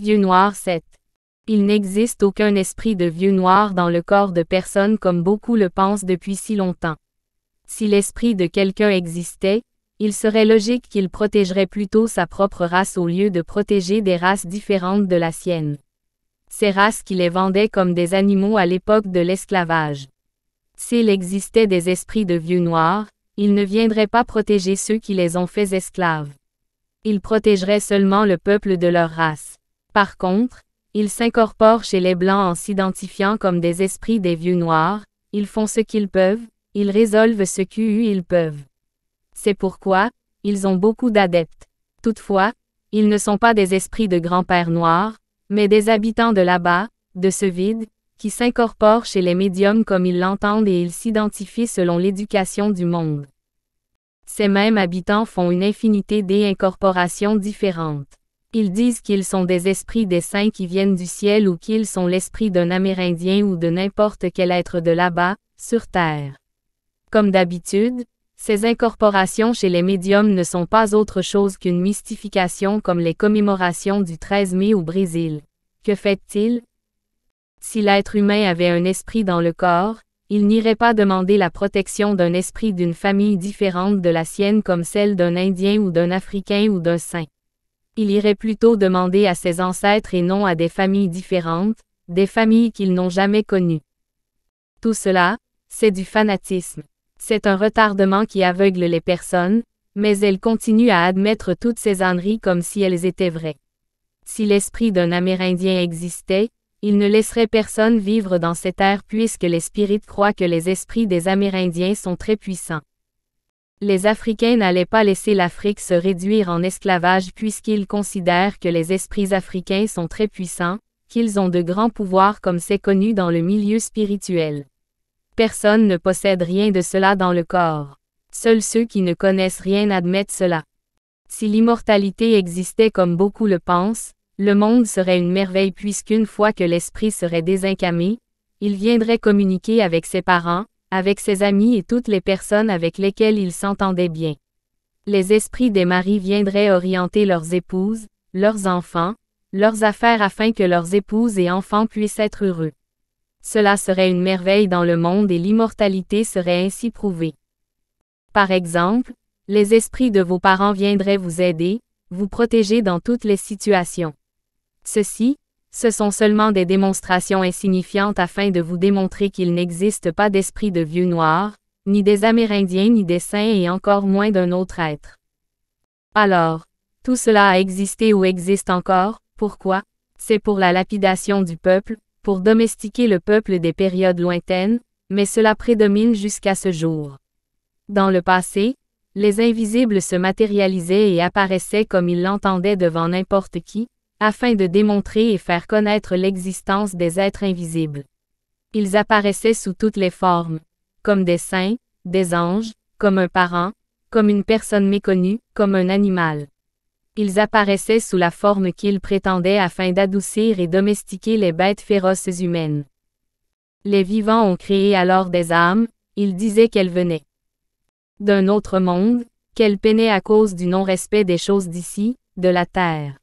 Vieux noir 7. Il n'existe aucun esprit de vieux noir dans le corps de personne comme beaucoup le pensent depuis si longtemps. Si l'esprit de quelqu'un existait, il serait logique qu'il protégerait plutôt sa propre race au lieu de protéger des races différentes de la sienne. Ces races qui les vendaient comme des animaux à l'époque de l'esclavage. S'il existait des esprits de vieux noirs, ils ne viendraient pas protéger ceux qui les ont faits esclaves. Ils protégeraient seulement le peuple de leur race. Par contre, ils s'incorporent chez les Blancs en s'identifiant comme des esprits des vieux noirs, ils font ce qu'ils peuvent, ils résolvent ce qu'ils peuvent. C'est pourquoi, ils ont beaucoup d'adeptes. Toutefois, ils ne sont pas des esprits de grands-pères noirs, mais des habitants de là-bas, de ce vide, qui s'incorporent chez les médiums comme ils l'entendent et ils s'identifient selon l'éducation du monde. Ces mêmes habitants font une infinité d'incorporations différentes. Ils disent qu'ils sont des esprits des saints qui viennent du ciel ou qu'ils sont l'esprit d'un Amérindien ou de n'importe quel être de là-bas, sur Terre. Comme d'habitude, ces incorporations chez les médiums ne sont pas autre chose qu'une mystification comme les commémorations du 13 mai au Brésil. Que fait-il Si l'être humain avait un esprit dans le corps, il n'irait pas demander la protection d'un esprit d'une famille différente de la sienne comme celle d'un Indien ou d'un Africain ou d'un saint il irait plutôt demander à ses ancêtres et non à des familles différentes, des familles qu'ils n'ont jamais connues. Tout cela, c'est du fanatisme. C'est un retardement qui aveugle les personnes, mais elles continuent à admettre toutes ces âneries comme si elles étaient vraies. Si l'esprit d'un Amérindien existait, il ne laisserait personne vivre dans cette terre puisque les spirites croient que les esprits des Amérindiens sont très puissants. Les Africains n'allaient pas laisser l'Afrique se réduire en esclavage puisqu'ils considèrent que les esprits africains sont très puissants, qu'ils ont de grands pouvoirs comme c'est connu dans le milieu spirituel. Personne ne possède rien de cela dans le corps. Seuls ceux qui ne connaissent rien admettent cela. Si l'immortalité existait comme beaucoup le pensent, le monde serait une merveille puisqu'une fois que l'esprit serait désincamé, il viendrait communiquer avec ses parents, avec ses amis et toutes les personnes avec lesquelles il s'entendait bien. Les esprits des maris viendraient orienter leurs épouses, leurs enfants, leurs affaires afin que leurs épouses et enfants puissent être heureux. Cela serait une merveille dans le monde et l'immortalité serait ainsi prouvée. Par exemple, les esprits de vos parents viendraient vous aider, vous protéger dans toutes les situations. Ceci, ce sont seulement des démonstrations insignifiantes afin de vous démontrer qu'il n'existe pas d'esprit de vieux noir, ni des Amérindiens, ni des saints et encore moins d'un autre être. Alors, tout cela a existé ou existe encore, pourquoi C'est pour la lapidation du peuple, pour domestiquer le peuple des périodes lointaines, mais cela prédomine jusqu'à ce jour. Dans le passé, les invisibles se matérialisaient et apparaissaient comme ils l'entendaient devant n'importe qui, afin de démontrer et faire connaître l'existence des êtres invisibles. Ils apparaissaient sous toutes les formes, comme des saints, des anges, comme un parent, comme une personne méconnue, comme un animal. Ils apparaissaient sous la forme qu'ils prétendaient afin d'adoucir et domestiquer les bêtes féroces humaines. Les vivants ont créé alors des âmes, ils disaient qu'elles venaient d'un autre monde, qu'elles peinaient à cause du non-respect des choses d'ici, de la terre.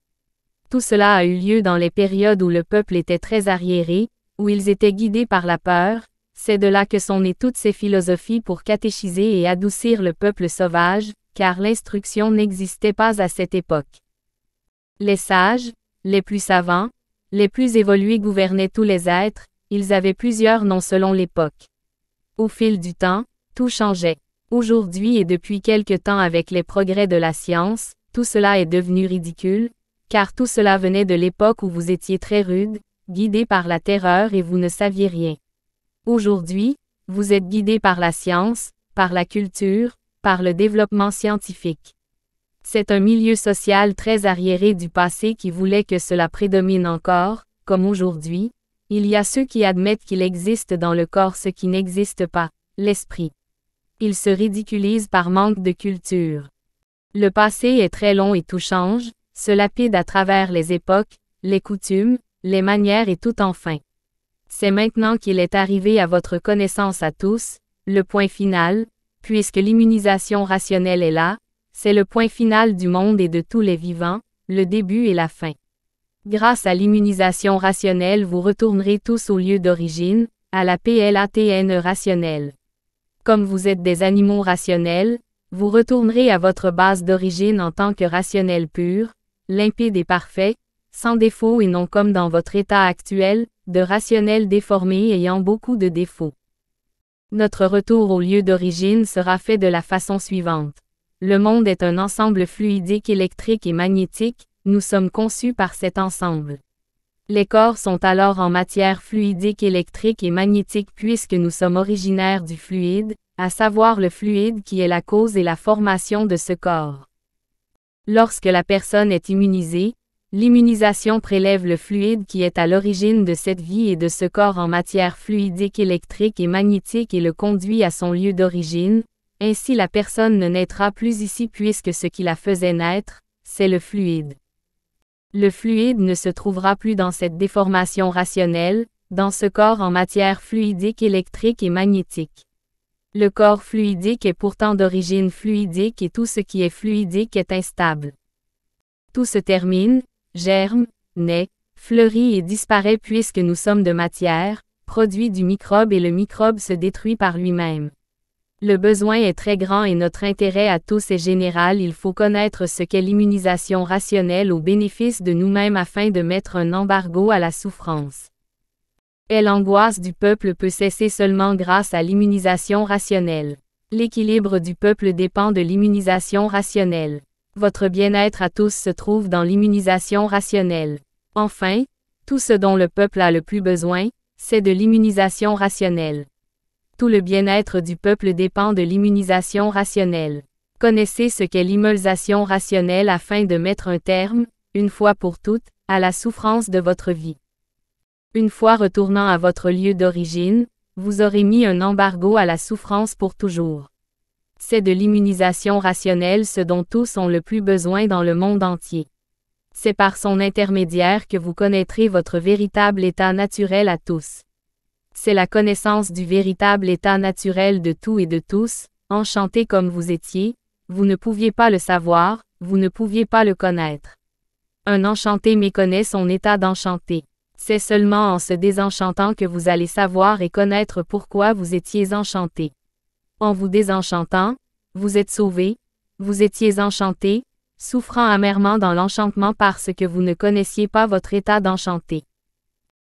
Tout cela a eu lieu dans les périodes où le peuple était très arriéré, où ils étaient guidés par la peur, c'est de là que sont nées toutes ces philosophies pour catéchiser et adoucir le peuple sauvage, car l'instruction n'existait pas à cette époque. Les sages, les plus savants, les plus évolués gouvernaient tous les êtres, ils avaient plusieurs noms selon l'époque. Au fil du temps, tout changeait. Aujourd'hui et depuis quelque temps avec les progrès de la science, tout cela est devenu ridicule, car tout cela venait de l'époque où vous étiez très rude, guidé par la terreur et vous ne saviez rien. Aujourd'hui, vous êtes guidé par la science, par la culture, par le développement scientifique. C'est un milieu social très arriéré du passé qui voulait que cela prédomine encore, comme aujourd'hui. Il y a ceux qui admettent qu'il existe dans le corps ce qui n'existe pas, l'esprit. Ils se ridiculisent par manque de culture. Le passé est très long et tout change, se lapide à travers les époques, les coutumes, les manières et tout enfin. C'est maintenant qu'il est arrivé à votre connaissance à tous, le point final, puisque l'immunisation rationnelle est là, c'est le point final du monde et de tous les vivants, le début et la fin. Grâce à l'immunisation rationnelle, vous retournerez tous au lieu d'origine, à la PLATN e rationnelle. Comme vous êtes des animaux rationnels, vous retournerez à votre base d'origine en tant que rationnel pur, limpide et parfait, sans défaut et non comme dans votre état actuel, de rationnel déformé ayant beaucoup de défauts. Notre retour au lieu d'origine sera fait de la façon suivante. Le monde est un ensemble fluidique électrique et magnétique, nous sommes conçus par cet ensemble. Les corps sont alors en matière fluidique électrique et magnétique puisque nous sommes originaires du fluide, à savoir le fluide qui est la cause et la formation de ce corps. Lorsque la personne est immunisée, l'immunisation prélève le fluide qui est à l'origine de cette vie et de ce corps en matière fluidique électrique et magnétique et le conduit à son lieu d'origine, ainsi la personne ne naîtra plus ici puisque ce qui la faisait naître, c'est le fluide. Le fluide ne se trouvera plus dans cette déformation rationnelle, dans ce corps en matière fluidique électrique et magnétique. Le corps fluidique est pourtant d'origine fluidique et tout ce qui est fluidique est instable. Tout se termine, germe, naît, fleurit et disparaît puisque nous sommes de matière, produit du microbe et le microbe se détruit par lui-même. Le besoin est très grand et notre intérêt à tous est général. Il faut connaître ce qu'est l'immunisation rationnelle au bénéfice de nous-mêmes afin de mettre un embargo à la souffrance. Et l'angoisse du peuple peut cesser seulement grâce à l'immunisation rationnelle. L'équilibre du peuple dépend de l'immunisation rationnelle. Votre bien-être à tous se trouve dans l'immunisation rationnelle. Enfin, tout ce dont le peuple a le plus besoin, c'est de l'immunisation rationnelle. Tout le bien-être du peuple dépend de l'immunisation rationnelle. Connaissez ce qu'est l'immunisation rationnelle afin de mettre un terme, une fois pour toutes, à la souffrance de votre vie. Une fois retournant à votre lieu d'origine, vous aurez mis un embargo à la souffrance pour toujours. C'est de l'immunisation rationnelle ce dont tous ont le plus besoin dans le monde entier. C'est par son intermédiaire que vous connaîtrez votre véritable état naturel à tous. C'est la connaissance du véritable état naturel de tout et de tous, enchanté comme vous étiez, vous ne pouviez pas le savoir, vous ne pouviez pas le connaître. Un enchanté méconnaît son état d'enchanté. C'est seulement en se désenchantant que vous allez savoir et connaître pourquoi vous étiez enchanté. En vous désenchantant, vous êtes sauvé, vous étiez enchanté, souffrant amèrement dans l'enchantement parce que vous ne connaissiez pas votre état d'enchanté.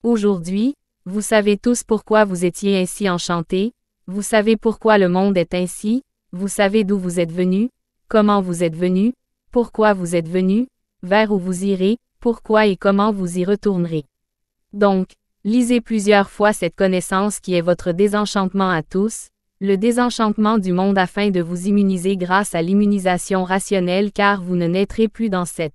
Aujourd'hui, vous savez tous pourquoi vous étiez ainsi enchanté, vous savez pourquoi le monde est ainsi, vous savez d'où vous êtes venu, comment vous êtes venu, pourquoi vous êtes venu, vers où vous irez, pourquoi et comment vous y retournerez. Donc, lisez plusieurs fois cette connaissance qui est votre désenchantement à tous, le désenchantement du monde afin de vous immuniser grâce à l'immunisation rationnelle car vous ne naîtrez plus dans cet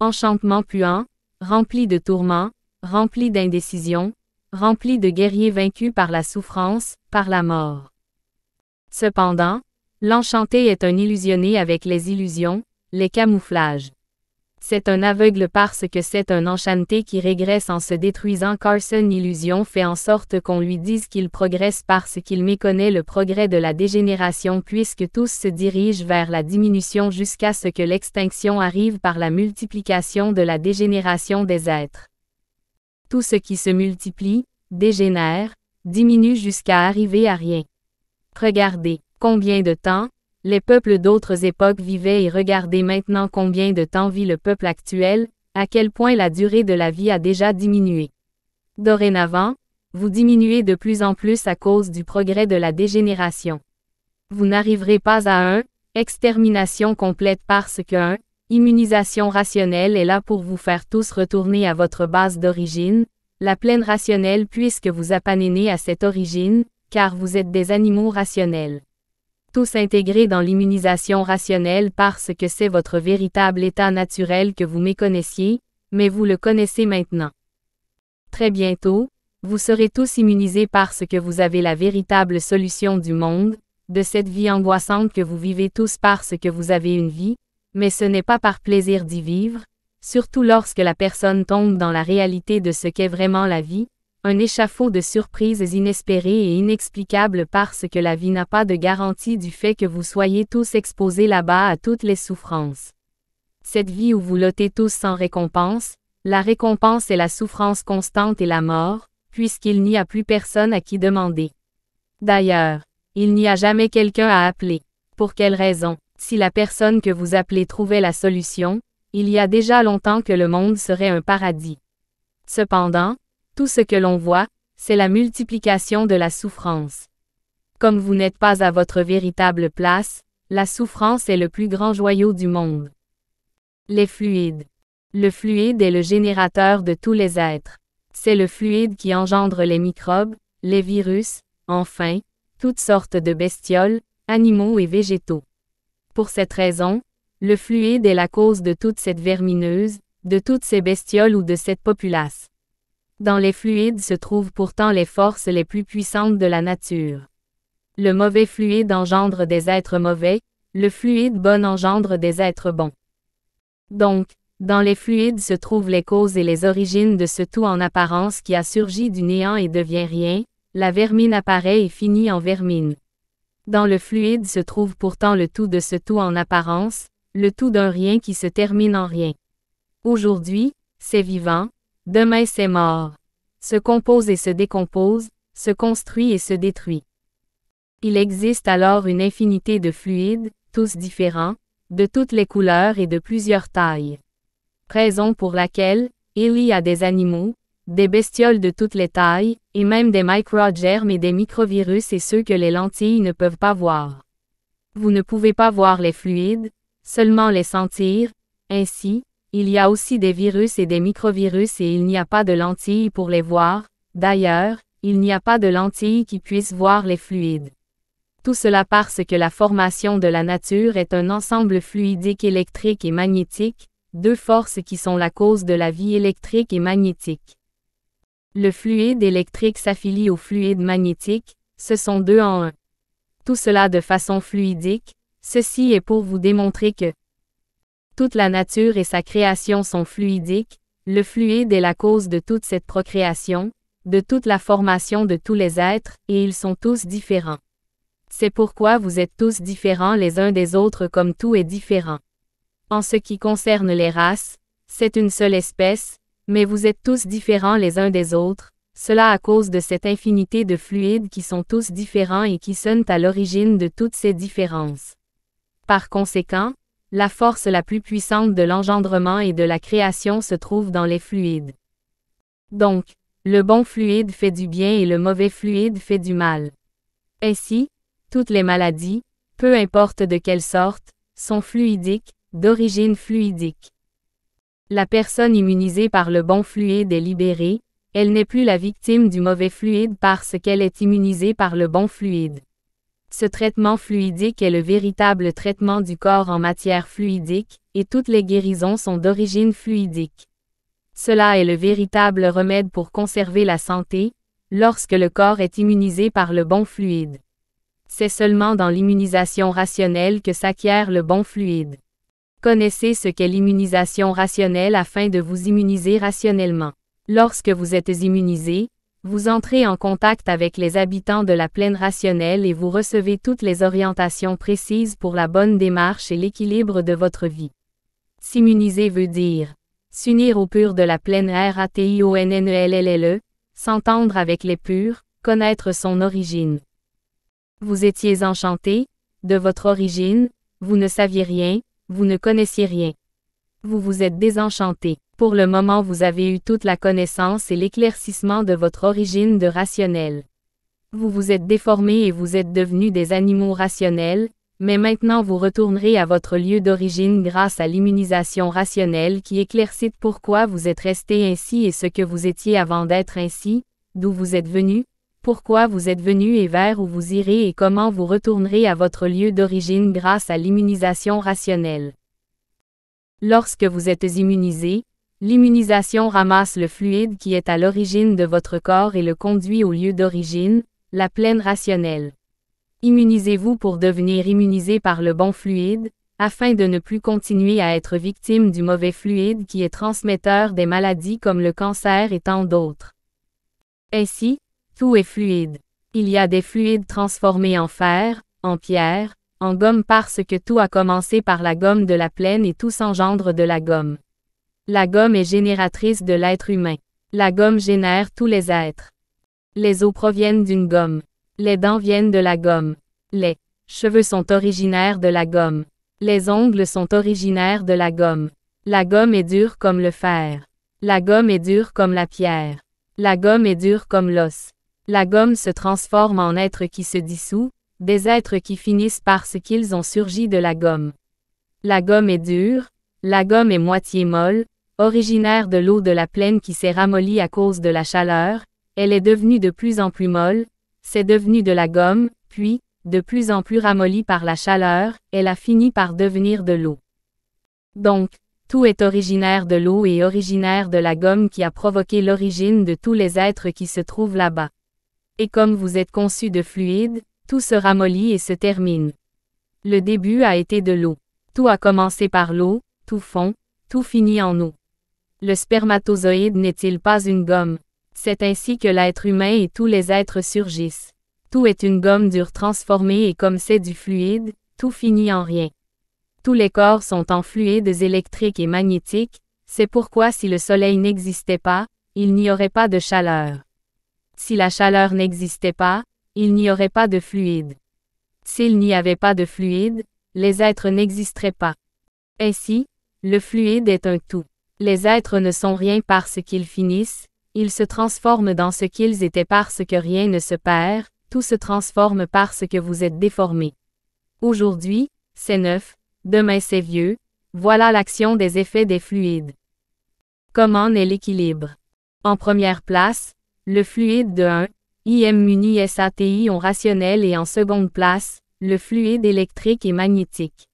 enchantement puant, rempli de tourments, rempli d'indécisions, rempli de guerriers vaincus par la souffrance, par la mort. Cependant, l'enchanté est un illusionné avec les illusions, les camouflages. C'est un aveugle parce que c'est un enchanté qui régresse en se détruisant Carson Illusion fait en sorte qu'on lui dise qu'il progresse parce qu'il méconnaît le progrès de la dégénération puisque tous se dirigent vers la diminution jusqu'à ce que l'extinction arrive par la multiplication de la dégénération des êtres. Tout ce qui se multiplie, dégénère, diminue jusqu'à arriver à rien. Regardez, combien de temps, les peuples d'autres époques vivaient et regardez maintenant combien de temps vit le peuple actuel, à quel point la durée de la vie a déjà diminué. Dorénavant, vous diminuez de plus en plus à cause du progrès de la dégénération. Vous n'arriverez pas à un « Extermination complète parce qu'un « Immunisation rationnelle est là pour vous faire tous retourner à votre base d'origine, la pleine rationnelle puisque vous apanénez à cette origine, car vous êtes des animaux rationnels tous intégrés dans l'immunisation rationnelle parce que c'est votre véritable état naturel que vous méconnaissiez, mais vous le connaissez maintenant. Très bientôt, vous serez tous immunisés parce que vous avez la véritable solution du monde, de cette vie angoissante que vous vivez tous parce que vous avez une vie, mais ce n'est pas par plaisir d'y vivre, surtout lorsque la personne tombe dans la réalité de ce qu'est vraiment la vie, un échafaud de surprises inespérées et inexplicables parce que la vie n'a pas de garantie du fait que vous soyez tous exposés là-bas à toutes les souffrances. Cette vie où vous lottez tous sans récompense, la récompense est la souffrance constante et la mort, puisqu'il n'y a plus personne à qui demander. D'ailleurs, il n'y a jamais quelqu'un à appeler. Pour quelle raison Si la personne que vous appelez trouvait la solution, il y a déjà longtemps que le monde serait un paradis. Cependant, tout ce que l'on voit, c'est la multiplication de la souffrance. Comme vous n'êtes pas à votre véritable place, la souffrance est le plus grand joyau du monde. Les fluides. Le fluide est le générateur de tous les êtres. C'est le fluide qui engendre les microbes, les virus, enfin, toutes sortes de bestioles, animaux et végétaux. Pour cette raison, le fluide est la cause de toute cette vermineuse, de toutes ces bestioles ou de cette populace. Dans les fluides se trouvent pourtant les forces les plus puissantes de la nature. Le mauvais fluide engendre des êtres mauvais, le fluide bon engendre des êtres bons. Donc, dans les fluides se trouvent les causes et les origines de ce tout en apparence qui a surgi du néant et devient rien, la vermine apparaît et finit en vermine. Dans le fluide se trouve pourtant le tout de ce tout en apparence, le tout d'un rien qui se termine en rien. Aujourd'hui, c'est vivant, Demain c'est mort. Se compose et se décompose, se construit et se détruit. Il existe alors une infinité de fluides, tous différents, de toutes les couleurs et de plusieurs tailles. Raison pour laquelle, il y a des animaux, des bestioles de toutes les tailles, et même des micro-germes et des microvirus et ceux que les lentilles ne peuvent pas voir. Vous ne pouvez pas voir les fluides, seulement les sentir, ainsi, il y a aussi des virus et des microvirus et il n'y a pas de lentilles pour les voir, d'ailleurs, il n'y a pas de lentilles qui puissent voir les fluides. Tout cela parce que la formation de la nature est un ensemble fluidique électrique et magnétique, deux forces qui sont la cause de la vie électrique et magnétique. Le fluide électrique s'affilie au fluide magnétique, ce sont deux en un. Tout cela de façon fluidique, ceci est pour vous démontrer que, toute la nature et sa création sont fluidiques, le fluide est la cause de toute cette procréation, de toute la formation de tous les êtres, et ils sont tous différents. C'est pourquoi vous êtes tous différents les uns des autres comme tout est différent. En ce qui concerne les races, c'est une seule espèce, mais vous êtes tous différents les uns des autres, cela à cause de cette infinité de fluides qui sont tous différents et qui sont à l'origine de toutes ces différences. Par conséquent, la force la plus puissante de l'engendrement et de la création se trouve dans les fluides. Donc, le bon fluide fait du bien et le mauvais fluide fait du mal. Ainsi, toutes les maladies, peu importe de quelle sorte, sont fluidiques, d'origine fluidique. La personne immunisée par le bon fluide est libérée, elle n'est plus la victime du mauvais fluide parce qu'elle est immunisée par le bon fluide. Ce traitement fluidique est le véritable traitement du corps en matière fluidique, et toutes les guérisons sont d'origine fluidique. Cela est le véritable remède pour conserver la santé, lorsque le corps est immunisé par le bon fluide. C'est seulement dans l'immunisation rationnelle que s'acquiert le bon fluide. Connaissez ce qu'est l'immunisation rationnelle afin de vous immuniser rationnellement. Lorsque vous êtes immunisé, vous entrez en contact avec les habitants de la plaine rationnelle et vous recevez toutes les orientations précises pour la bonne démarche et l'équilibre de votre vie. S'immuniser veut dire s'unir aux purs de la plaine r a t i o n n e l l e s'entendre avec les purs, connaître son origine. Vous étiez enchanté, de votre origine, vous ne saviez rien, vous ne connaissiez rien. Vous vous êtes désenchanté. Pour le moment vous avez eu toute la connaissance et l'éclaircissement de votre origine de rationnel. Vous vous êtes déformé et vous êtes devenus des animaux rationnels, mais maintenant vous retournerez à votre lieu d'origine grâce à l'immunisation rationnelle qui éclaircite pourquoi vous êtes resté ainsi et ce que vous étiez avant d'être ainsi, d'où vous êtes venu, pourquoi vous êtes venu et vers où vous irez et comment vous retournerez à votre lieu d'origine grâce à l'immunisation rationnelle. Lorsque vous êtes immunisé, L'immunisation ramasse le fluide qui est à l'origine de votre corps et le conduit au lieu d'origine, la plaine rationnelle. Immunisez-vous pour devenir immunisé par le bon fluide, afin de ne plus continuer à être victime du mauvais fluide qui est transmetteur des maladies comme le cancer et tant d'autres. Ainsi, tout est fluide. Il y a des fluides transformés en fer, en pierre, en gomme parce que tout a commencé par la gomme de la plaine et tout s'engendre de la gomme. La gomme est génératrice de l'être humain. La gomme génère tous les êtres. Les os proviennent d'une gomme. Les dents viennent de la gomme. Les cheveux sont originaires de la gomme. Les ongles sont originaires de la gomme. La gomme est dure comme le fer. La gomme est dure comme la pierre. La gomme est dure comme l'os. La gomme se transforme en êtres qui se dissout, des êtres qui finissent parce qu'ils ont surgi de la gomme. La gomme est dure, la gomme est moitié molle, Originaire de l'eau de la plaine qui s'est ramollie à cause de la chaleur, elle est devenue de plus en plus molle, c'est devenu de la gomme, puis, de plus en plus ramollie par la chaleur, elle a fini par devenir de l'eau. Donc, tout est originaire de l'eau et originaire de la gomme qui a provoqué l'origine de tous les êtres qui se trouvent là-bas. Et comme vous êtes conçu de fluide, tout se ramollit et se termine. Le début a été de l'eau. Tout a commencé par l'eau, tout fond, tout finit en eau. Le spermatozoïde n'est-il pas une gomme C'est ainsi que l'être humain et tous les êtres surgissent. Tout est une gomme dure transformée et comme c'est du fluide, tout finit en rien. Tous les corps sont en fluides électriques et magnétiques, c'est pourquoi si le soleil n'existait pas, il n'y aurait pas de chaleur. Si la chaleur n'existait pas, il n'y aurait pas de fluide. S'il n'y avait pas de fluide, les êtres n'existeraient pas. Ainsi, le fluide est un tout. Les êtres ne sont rien parce qu'ils finissent, ils se transforment dans ce qu'ils étaient parce que rien ne se perd, tout se transforme parce que vous êtes déformé. Aujourd'hui, c'est neuf, demain c'est vieux, voilà l'action des effets des fluides. Comment est l'équilibre? En première place, le fluide de 1, IM muni SATI ont rationnel et en seconde place, le fluide électrique et magnétique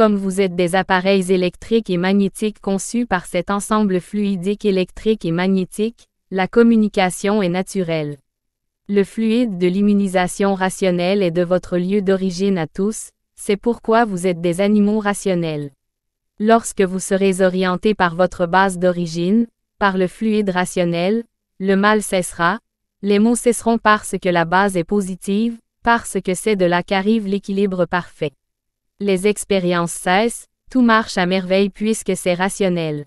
comme vous êtes des appareils électriques et magnétiques conçus par cet ensemble fluidique électrique et magnétique, la communication est naturelle. Le fluide de l'immunisation rationnelle est de votre lieu d'origine à tous, c'est pourquoi vous êtes des animaux rationnels. Lorsque vous serez orienté par votre base d'origine, par le fluide rationnel, le mal cessera, les mots cesseront parce que la base est positive, parce que c'est de là qu'arrive l'équilibre parfait les expériences cessent, tout marche à merveille puisque c'est rationnel.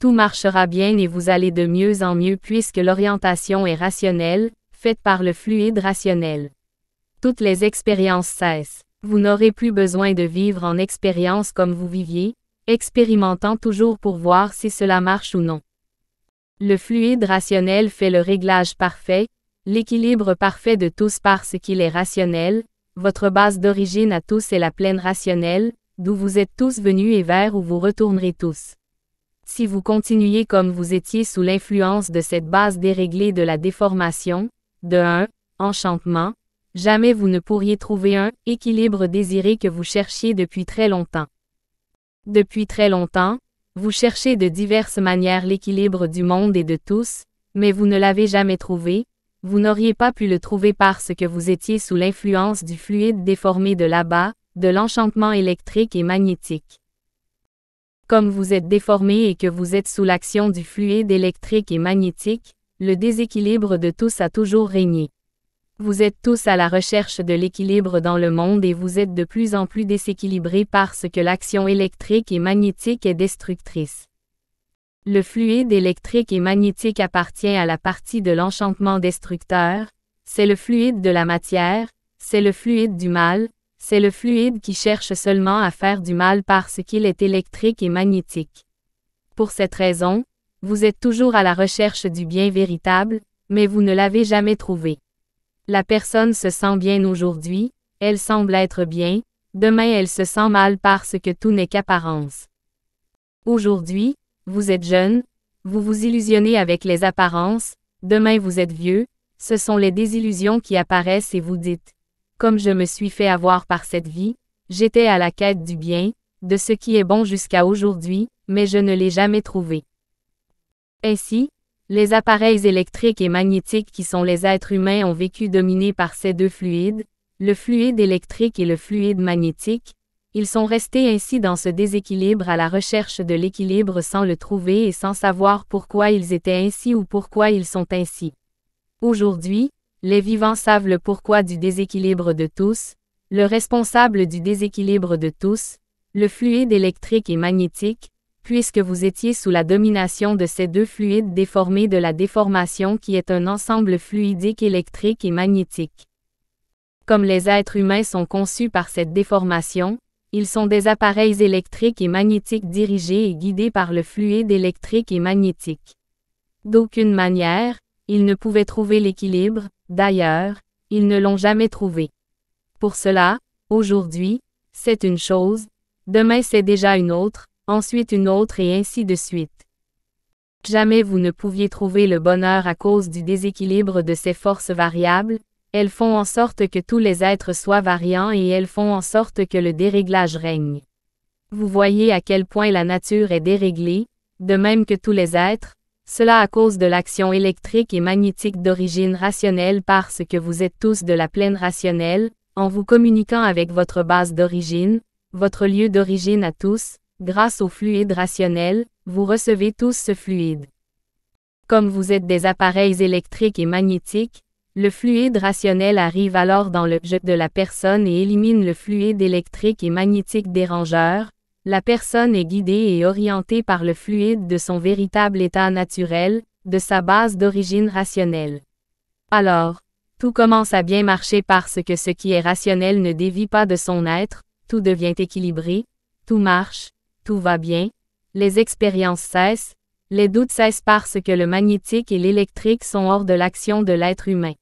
Tout marchera bien et vous allez de mieux en mieux puisque l'orientation est rationnelle, faite par le fluide rationnel. Toutes les expériences cessent. Vous n'aurez plus besoin de vivre en expérience comme vous viviez, expérimentant toujours pour voir si cela marche ou non. Le fluide rationnel fait le réglage parfait, l'équilibre parfait de tous parce qu'il est rationnel, votre base d'origine à tous est la plaine rationnelle, d'où vous êtes tous venus et vers où vous retournerez tous. Si vous continuez comme vous étiez sous l'influence de cette base déréglée de la déformation, de un enchantement, jamais vous ne pourriez trouver un équilibre désiré que vous cherchiez depuis très longtemps. Depuis très longtemps, vous cherchez de diverses manières l'équilibre du monde et de tous, mais vous ne l'avez jamais trouvé, vous n'auriez pas pu le trouver parce que vous étiez sous l'influence du fluide déformé de là-bas, de l'enchantement électrique et magnétique. Comme vous êtes déformé et que vous êtes sous l'action du fluide électrique et magnétique, le déséquilibre de tous a toujours régné. Vous êtes tous à la recherche de l'équilibre dans le monde et vous êtes de plus en plus déséquilibrés parce que l'action électrique et magnétique est destructrice. Le fluide électrique et magnétique appartient à la partie de l'enchantement destructeur, c'est le fluide de la matière, c'est le fluide du mal, c'est le fluide qui cherche seulement à faire du mal parce qu'il est électrique et magnétique. Pour cette raison, vous êtes toujours à la recherche du bien véritable, mais vous ne l'avez jamais trouvé. La personne se sent bien aujourd'hui, elle semble être bien, demain elle se sent mal parce que tout n'est qu'apparence. Aujourd'hui, vous êtes jeune, vous vous illusionnez avec les apparences, demain vous êtes vieux, ce sont les désillusions qui apparaissent et vous dites, comme je me suis fait avoir par cette vie, j'étais à la quête du bien, de ce qui est bon jusqu'à aujourd'hui, mais je ne l'ai jamais trouvé. Ainsi, les appareils électriques et magnétiques qui sont les êtres humains ont vécu dominés par ces deux fluides, le fluide électrique et le fluide magnétique, ils sont restés ainsi dans ce déséquilibre à la recherche de l'équilibre sans le trouver et sans savoir pourquoi ils étaient ainsi ou pourquoi ils sont ainsi. Aujourd'hui, les vivants savent le pourquoi du déséquilibre de tous, le responsable du déséquilibre de tous, le fluide électrique et magnétique, puisque vous étiez sous la domination de ces deux fluides déformés de la déformation qui est un ensemble fluidique électrique et magnétique. Comme les êtres humains sont conçus par cette déformation, ils sont des appareils électriques et magnétiques dirigés et guidés par le fluide électrique et magnétique. D'aucune manière, ils ne pouvaient trouver l'équilibre, d'ailleurs, ils ne l'ont jamais trouvé. Pour cela, aujourd'hui, c'est une chose, demain c'est déjà une autre, ensuite une autre et ainsi de suite. Jamais vous ne pouviez trouver le bonheur à cause du déséquilibre de ces forces variables, elles font en sorte que tous les êtres soient variants et elles font en sorte que le déréglage règne. Vous voyez à quel point la nature est déréglée, de même que tous les êtres, cela à cause de l'action électrique et magnétique d'origine rationnelle parce que vous êtes tous de la plaine rationnelle, en vous communiquant avec votre base d'origine, votre lieu d'origine à tous, grâce au fluide rationnel, vous recevez tous ce fluide. Comme vous êtes des appareils électriques et magnétiques, le fluide rationnel arrive alors dans le de la personne et élimine le fluide électrique et magnétique dérangeur. La personne est guidée et orientée par le fluide de son véritable état naturel, de sa base d'origine rationnelle. Alors, tout commence à bien marcher parce que ce qui est rationnel ne dévie pas de son être, tout devient équilibré, tout marche, tout va bien, les expériences cessent, les doutes cessent parce que le magnétique et l'électrique sont hors de l'action de l'être humain.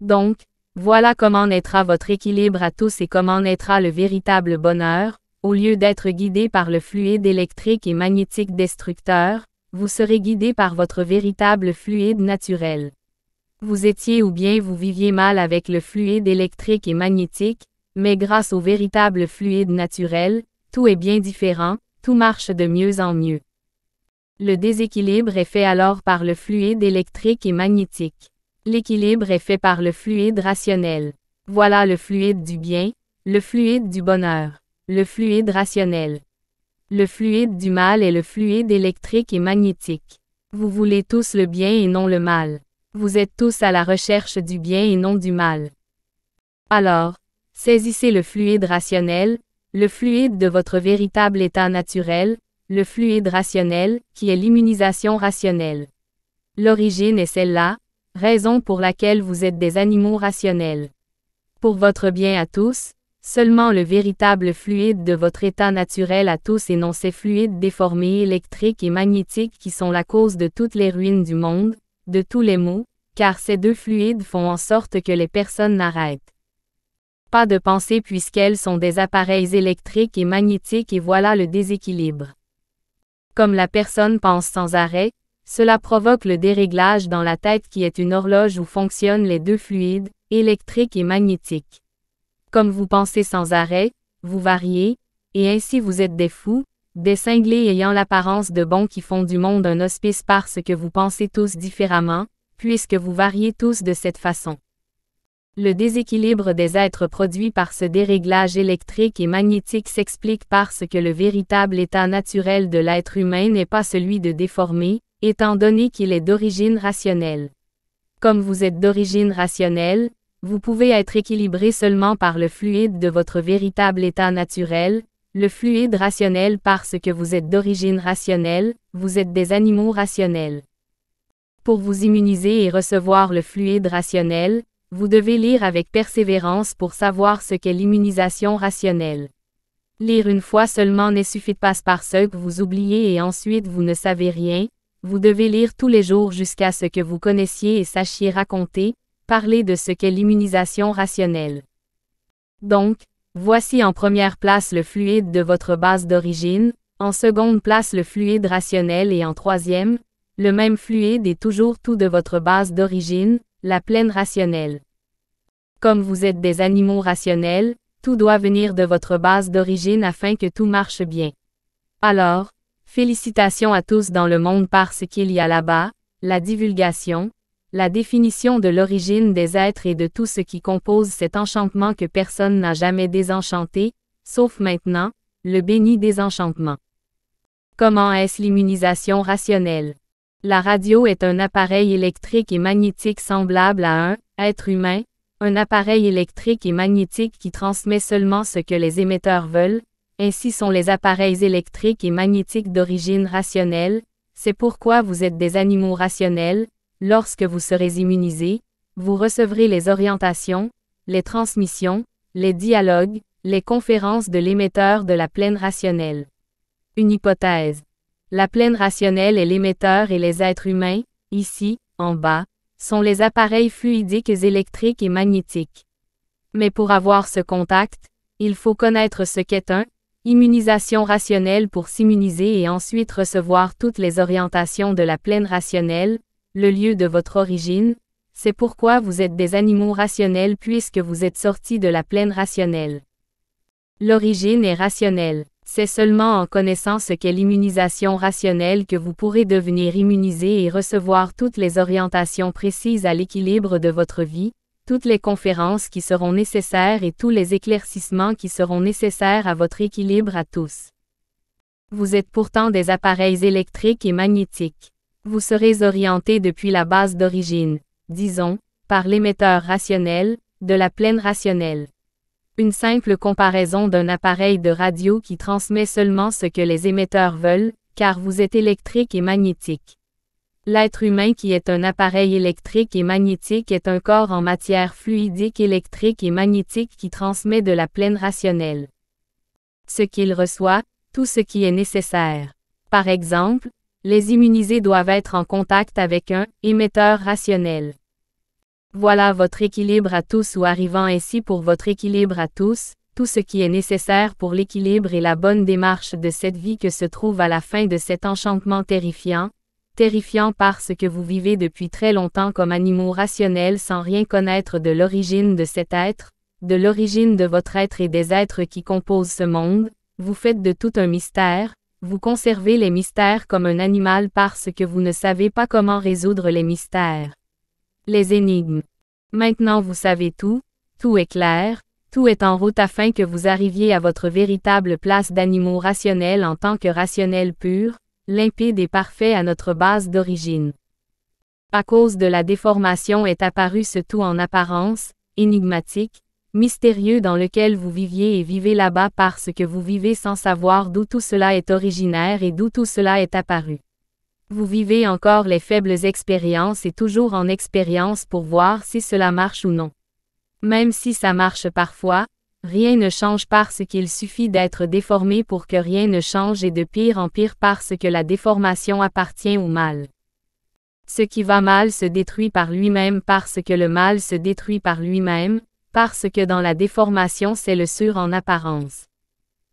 Donc, voilà comment naîtra votre équilibre à tous et comment naîtra le véritable bonheur, au lieu d'être guidé par le fluide électrique et magnétique destructeur, vous serez guidé par votre véritable fluide naturel. Vous étiez ou bien vous viviez mal avec le fluide électrique et magnétique, mais grâce au véritable fluide naturel, tout est bien différent, tout marche de mieux en mieux. Le déséquilibre est fait alors par le fluide électrique et magnétique. L'équilibre est fait par le fluide rationnel. Voilà le fluide du bien, le fluide du bonheur, le fluide rationnel. Le fluide du mal est le fluide électrique et magnétique. Vous voulez tous le bien et non le mal. Vous êtes tous à la recherche du bien et non du mal. Alors, saisissez le fluide rationnel, le fluide de votre véritable état naturel, le fluide rationnel, qui est l'immunisation rationnelle. L'origine est celle-là, raison pour laquelle vous êtes des animaux rationnels. Pour votre bien à tous, seulement le véritable fluide de votre état naturel à tous et non ces fluides déformés électriques et magnétiques qui sont la cause de toutes les ruines du monde, de tous les maux, car ces deux fluides font en sorte que les personnes n'arrêtent pas de penser puisqu'elles sont des appareils électriques et magnétiques et voilà le déséquilibre. Comme la personne pense sans arrêt, cela provoque le déréglage dans la tête qui est une horloge où fonctionnent les deux fluides, électrique et magnétique. Comme vous pensez sans arrêt, vous variez, et ainsi vous êtes des fous, des cinglés ayant l'apparence de bons qui font du monde un hospice parce que vous pensez tous différemment, puisque vous variez tous de cette façon. Le déséquilibre des êtres produit par ce déréglage électrique et magnétique s'explique parce que le véritable état naturel de l'être humain n'est pas celui de déformer, étant donné qu'il est d'origine rationnelle. Comme vous êtes d'origine rationnelle, vous pouvez être équilibré seulement par le fluide de votre véritable état naturel, le fluide rationnel parce que vous êtes d'origine rationnelle, vous êtes des animaux rationnels. Pour vous immuniser et recevoir le fluide rationnel, vous devez lire avec persévérance pour savoir ce qu'est l'immunisation rationnelle. Lire une fois seulement ne suffit pas parce que vous oubliez et ensuite vous ne savez rien, vous devez lire tous les jours jusqu'à ce que vous connaissiez et sachiez raconter, parler de ce qu'est l'immunisation rationnelle. Donc, voici en première place le fluide de votre base d'origine, en seconde place le fluide rationnel et en troisième, le même fluide est toujours tout de votre base d'origine, la plaine rationnelle. Comme vous êtes des animaux rationnels, tout doit venir de votre base d'origine afin que tout marche bien. Alors, Félicitations à tous dans le monde parce qu'il y a là-bas, la divulgation, la définition de l'origine des êtres et de tout ce qui compose cet enchantement que personne n'a jamais désenchanté, sauf maintenant, le béni désenchantement. Comment est-ce l'immunisation rationnelle? La radio est un appareil électrique et magnétique semblable à un être humain, un appareil électrique et magnétique qui transmet seulement ce que les émetteurs veulent, ainsi sont les appareils électriques et magnétiques d'origine rationnelle, c'est pourquoi vous êtes des animaux rationnels, lorsque vous serez immunisés, vous recevrez les orientations, les transmissions, les dialogues, les conférences de l'émetteur de la plaine rationnelle. Une hypothèse. La plaine rationnelle et l'émetteur et les êtres humains, ici, en bas, sont les appareils fluidiques électriques et magnétiques. Mais pour avoir ce contact, il faut connaître ce qu'est un Immunisation rationnelle pour s'immuniser et ensuite recevoir toutes les orientations de la plaine rationnelle, le lieu de votre origine, c'est pourquoi vous êtes des animaux rationnels puisque vous êtes sortis de la plaine rationnelle. L'origine est rationnelle. C'est seulement en connaissant ce qu'est l'immunisation rationnelle que vous pourrez devenir immunisé et recevoir toutes les orientations précises à l'équilibre de votre vie, toutes les conférences qui seront nécessaires et tous les éclaircissements qui seront nécessaires à votre équilibre à tous. Vous êtes pourtant des appareils électriques et magnétiques. Vous serez orientés depuis la base d'origine, disons, par l'émetteur rationnel, de la plaine rationnelle. Une simple comparaison d'un appareil de radio qui transmet seulement ce que les émetteurs veulent, car vous êtes électrique et magnétique. L'être humain qui est un appareil électrique et magnétique est un corps en matière fluidique électrique et magnétique qui transmet de la plaine rationnelle. Ce qu'il reçoit, tout ce qui est nécessaire. Par exemple, les immunisés doivent être en contact avec un émetteur rationnel. Voilà votre équilibre à tous ou arrivant ainsi pour votre équilibre à tous, tout ce qui est nécessaire pour l'équilibre et la bonne démarche de cette vie que se trouve à la fin de cet enchantement terrifiant, terrifiant parce que vous vivez depuis très longtemps comme animaux rationnels sans rien connaître de l'origine de cet être, de l'origine de votre être et des êtres qui composent ce monde, vous faites de tout un mystère, vous conservez les mystères comme un animal parce que vous ne savez pas comment résoudre les mystères. Les énigmes. Maintenant vous savez tout, tout est clair, tout est en route afin que vous arriviez à votre véritable place d'animaux rationnels en tant que rationnel pur, limpide et parfait à notre base d'origine. À cause de la déformation est apparu ce tout en apparence, énigmatique, mystérieux dans lequel vous viviez et vivez là-bas parce que vous vivez sans savoir d'où tout cela est originaire et d'où tout cela est apparu. Vous vivez encore les faibles expériences et toujours en expérience pour voir si cela marche ou non. Même si ça marche parfois, Rien ne change parce qu'il suffit d'être déformé pour que rien ne change et de pire en pire parce que la déformation appartient au mal. Ce qui va mal se détruit par lui-même parce que le mal se détruit par lui-même, parce que dans la déformation c'est le sûr en apparence.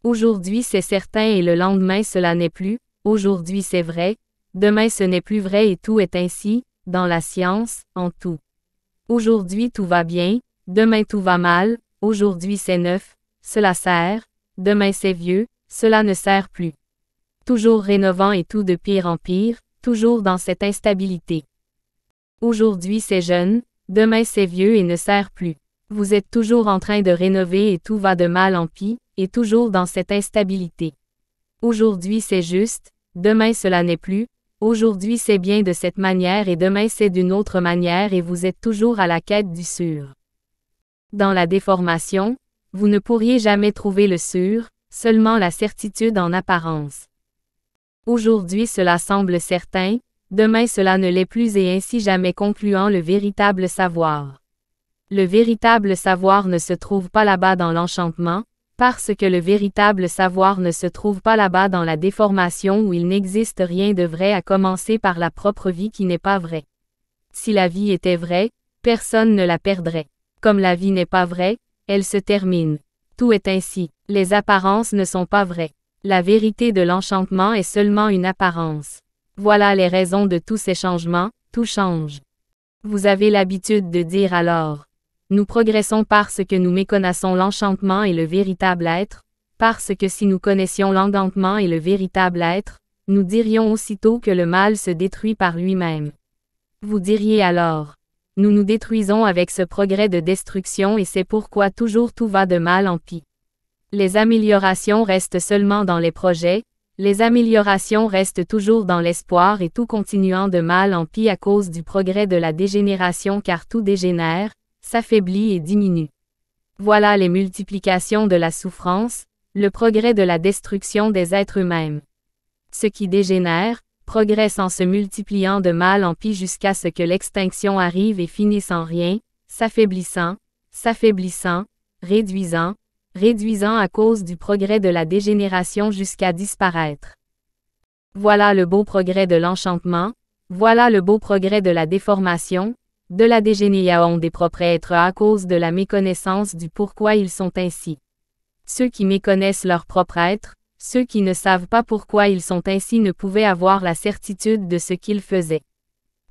Aujourd'hui c'est certain et le lendemain cela n'est plus, aujourd'hui c'est vrai, demain ce n'est plus vrai et tout est ainsi, dans la science, en tout. Aujourd'hui tout va bien, demain tout va mal, Aujourd'hui c'est neuf, cela sert, demain c'est vieux, cela ne sert plus. Toujours rénovant et tout de pire en pire, toujours dans cette instabilité. Aujourd'hui c'est jeune, demain c'est vieux et ne sert plus. Vous êtes toujours en train de rénover et tout va de mal en pis, et toujours dans cette instabilité. Aujourd'hui c'est juste, demain cela n'est plus, aujourd'hui c'est bien de cette manière et demain c'est d'une autre manière et vous êtes toujours à la quête du sûr. Dans la déformation, vous ne pourriez jamais trouver le sûr, seulement la certitude en apparence. Aujourd'hui cela semble certain, demain cela ne l'est plus et ainsi jamais concluant le véritable savoir. Le véritable savoir ne se trouve pas là-bas dans l'enchantement, parce que le véritable savoir ne se trouve pas là-bas dans la déformation où il n'existe rien de vrai à commencer par la propre vie qui n'est pas vraie. Si la vie était vraie, personne ne la perdrait. Comme la vie n'est pas vraie, elle se termine. Tout est ainsi. Les apparences ne sont pas vraies. La vérité de l'enchantement est seulement une apparence. Voilà les raisons de tous ces changements, tout change. Vous avez l'habitude de dire alors. Nous progressons parce que nous méconnaissons l'enchantement et le véritable être, parce que si nous connaissions l'engantement et le véritable être, nous dirions aussitôt que le mal se détruit par lui-même. Vous diriez alors, nous nous détruisons avec ce progrès de destruction et c'est pourquoi toujours tout va de mal en pis. Les améliorations restent seulement dans les projets, les améliorations restent toujours dans l'espoir et tout continuant de mal en pis à cause du progrès de la dégénération car tout dégénère, s'affaiblit et diminue. Voilà les multiplications de la souffrance, le progrès de la destruction des êtres eux-mêmes. Ce qui dégénère, progresse en se multipliant de mal en pis jusqu'à ce que l'extinction arrive et finisse en rien, s'affaiblissant, s'affaiblissant, réduisant, réduisant à cause du progrès de la dégénération jusqu'à disparaître. Voilà le beau progrès de l'enchantement, voilà le beau progrès de la déformation, de la dégénération des propres êtres à cause de la méconnaissance du pourquoi ils sont ainsi. Ceux qui méconnaissent leur propre être, ceux qui ne savent pas pourquoi ils sont ainsi ne pouvaient avoir la certitude de ce qu'ils faisaient.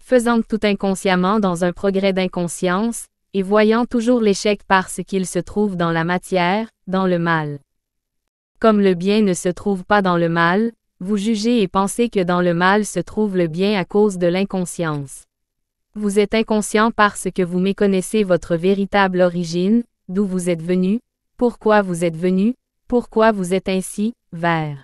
Faisant tout inconsciemment dans un progrès d'inconscience, et voyant toujours l'échec parce qu'il se trouve dans la matière, dans le mal. Comme le bien ne se trouve pas dans le mal, vous jugez et pensez que dans le mal se trouve le bien à cause de l'inconscience. Vous êtes inconscient parce que vous méconnaissez votre véritable origine, d'où vous êtes venu, pourquoi vous êtes venu, pourquoi vous êtes ainsi, vers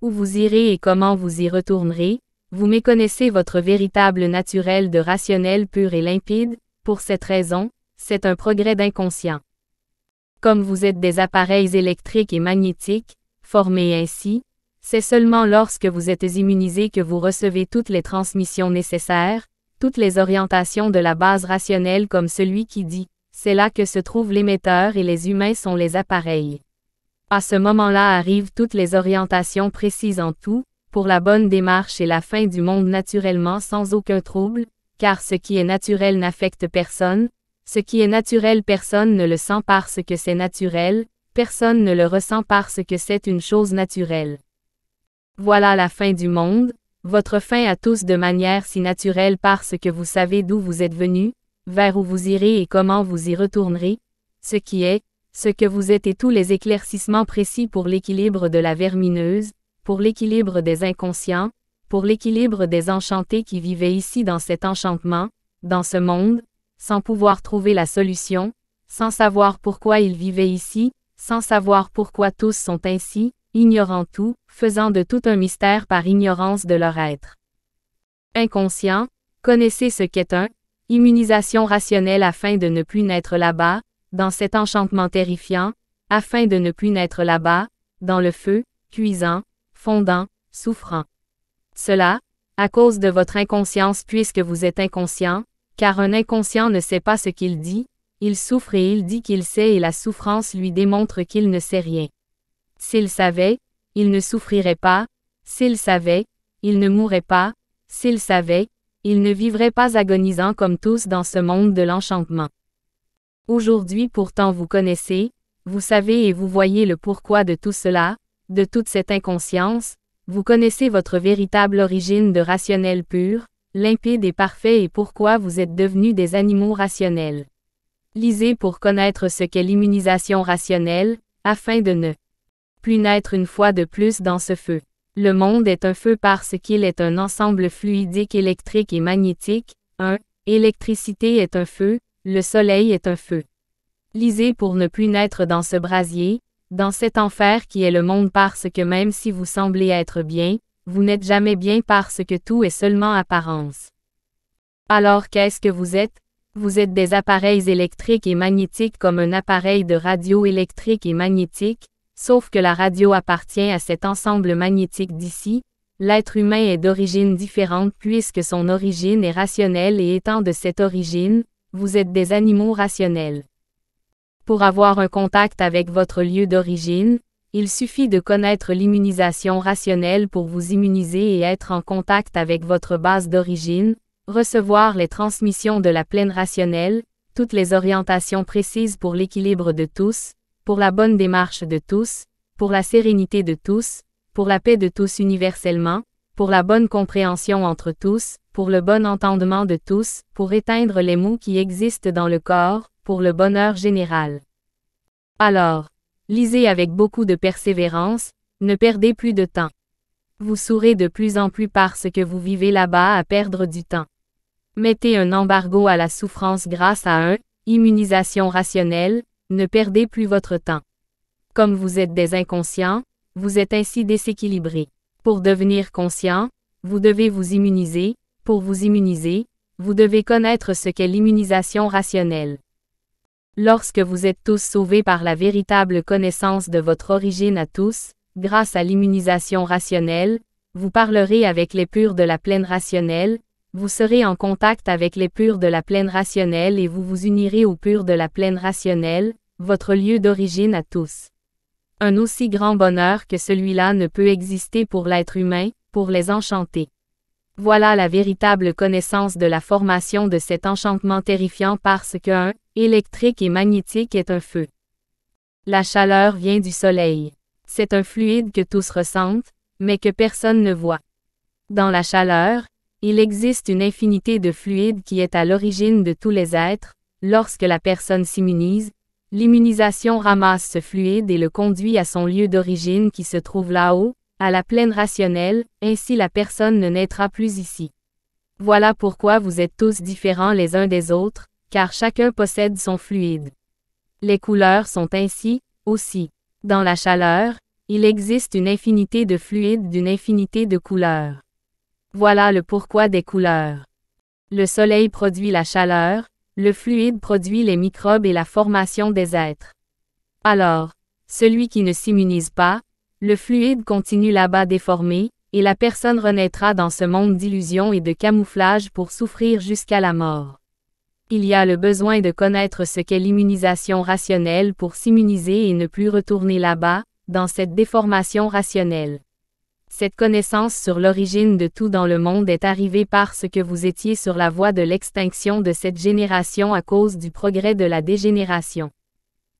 Où vous irez et comment vous y retournerez, vous méconnaissez votre véritable naturel de rationnel pur et limpide, pour cette raison, c'est un progrès d'inconscient. Comme vous êtes des appareils électriques et magnétiques, formés ainsi, c'est seulement lorsque vous êtes immunisés que vous recevez toutes les transmissions nécessaires, toutes les orientations de la base rationnelle comme celui qui dit, c'est là que se trouve l'émetteur et les humains sont les appareils. À ce moment-là arrivent toutes les orientations précises en tout, pour la bonne démarche et la fin du monde naturellement sans aucun trouble, car ce qui est naturel n'affecte personne, ce qui est naturel personne ne le sent parce que c'est naturel, personne ne le ressent parce que c'est une chose naturelle. Voilà la fin du monde, votre fin à tous de manière si naturelle parce que vous savez d'où vous êtes venu, vers où vous irez et comment vous y retournerez, ce qui est, ce que vous êtes et tous les éclaircissements précis pour l'équilibre de la vermineuse, pour l'équilibre des inconscients, pour l'équilibre des enchantés qui vivaient ici dans cet enchantement, dans ce monde, sans pouvoir trouver la solution, sans savoir pourquoi ils vivaient ici, sans savoir pourquoi tous sont ainsi, ignorant tout, faisant de tout un mystère par ignorance de leur être. Inconscient, connaissez ce qu'est un, immunisation rationnelle afin de ne plus naître là-bas, dans cet enchantement terrifiant, afin de ne plus naître là-bas, dans le feu, cuisant, fondant, souffrant. Cela, à cause de votre inconscience puisque vous êtes inconscient, car un inconscient ne sait pas ce qu'il dit, il souffre et il dit qu'il sait et la souffrance lui démontre qu'il ne sait rien. S'il savait, il ne souffrirait pas, s'il savait, il ne mourrait pas, s'il savait, il ne vivrait pas agonisant comme tous dans ce monde de l'enchantement. Aujourd'hui pourtant vous connaissez, vous savez et vous voyez le pourquoi de tout cela, de toute cette inconscience, vous connaissez votre véritable origine de rationnel pur, limpide et parfait et pourquoi vous êtes devenus des animaux rationnels. Lisez pour connaître ce qu'est l'immunisation rationnelle, afin de ne plus naître une fois de plus dans ce feu. Le monde est un feu parce qu'il est un ensemble fluidique électrique et magnétique, 1. Électricité est un feu, le soleil est un feu. Lisez pour ne plus naître dans ce brasier, dans cet enfer qui est le monde parce que même si vous semblez être bien, vous n'êtes jamais bien parce que tout est seulement apparence. Alors qu'est-ce que vous êtes Vous êtes des appareils électriques et magnétiques comme un appareil de radio électrique et magnétique, sauf que la radio appartient à cet ensemble magnétique d'ici, l'être humain est d'origine différente puisque son origine est rationnelle et étant de cette origine, vous êtes des animaux rationnels. Pour avoir un contact avec votre lieu d'origine, il suffit de connaître l'immunisation rationnelle pour vous immuniser et être en contact avec votre base d'origine, recevoir les transmissions de la plaine rationnelle, toutes les orientations précises pour l'équilibre de tous, pour la bonne démarche de tous, pour la sérénité de tous, pour la paix de tous universellement, pour la bonne compréhension entre tous, pour le bon entendement de tous, pour éteindre les maux qui existent dans le corps, pour le bonheur général. Alors, lisez avec beaucoup de persévérance, ne perdez plus de temps. Vous saurez de plus en plus parce que vous vivez là-bas à perdre du temps. Mettez un embargo à la souffrance grâce à un, immunisation rationnelle, ne perdez plus votre temps. Comme vous êtes des inconscients, vous êtes ainsi déséquilibrés. Pour devenir conscient, vous devez vous immuniser, pour vous immuniser, vous devez connaître ce qu'est l'immunisation rationnelle. Lorsque vous êtes tous sauvés par la véritable connaissance de votre origine à tous, grâce à l'immunisation rationnelle, vous parlerez avec les purs de la plaine rationnelle, vous serez en contact avec les purs de la plaine rationnelle et vous vous unirez aux purs de la plaine rationnelle, votre lieu d'origine à tous. Un aussi grand bonheur que celui-là ne peut exister pour l'être humain, pour les enchanter. Voilà la véritable connaissance de la formation de cet enchantement terrifiant parce qu'un, électrique et magnétique est un feu. La chaleur vient du soleil. C'est un fluide que tous ressentent, mais que personne ne voit. Dans la chaleur, il existe une infinité de fluides qui est à l'origine de tous les êtres, lorsque la personne s'immunise, L'immunisation ramasse ce fluide et le conduit à son lieu d'origine qui se trouve là-haut, à la plaine rationnelle, ainsi la personne ne naîtra plus ici. Voilà pourquoi vous êtes tous différents les uns des autres, car chacun possède son fluide. Les couleurs sont ainsi, aussi. Dans la chaleur, il existe une infinité de fluides d'une infinité de couleurs. Voilà le pourquoi des couleurs. Le soleil produit la chaleur, le fluide produit les microbes et la formation des êtres. Alors, celui qui ne s'immunise pas, le fluide continue là-bas déformé, et la personne renaîtra dans ce monde d'illusions et de camouflage pour souffrir jusqu'à la mort. Il y a le besoin de connaître ce qu'est l'immunisation rationnelle pour s'immuniser et ne plus retourner là-bas, dans cette déformation rationnelle. Cette connaissance sur l'origine de tout dans le monde est arrivée parce que vous étiez sur la voie de l'extinction de cette génération à cause du progrès de la dégénération.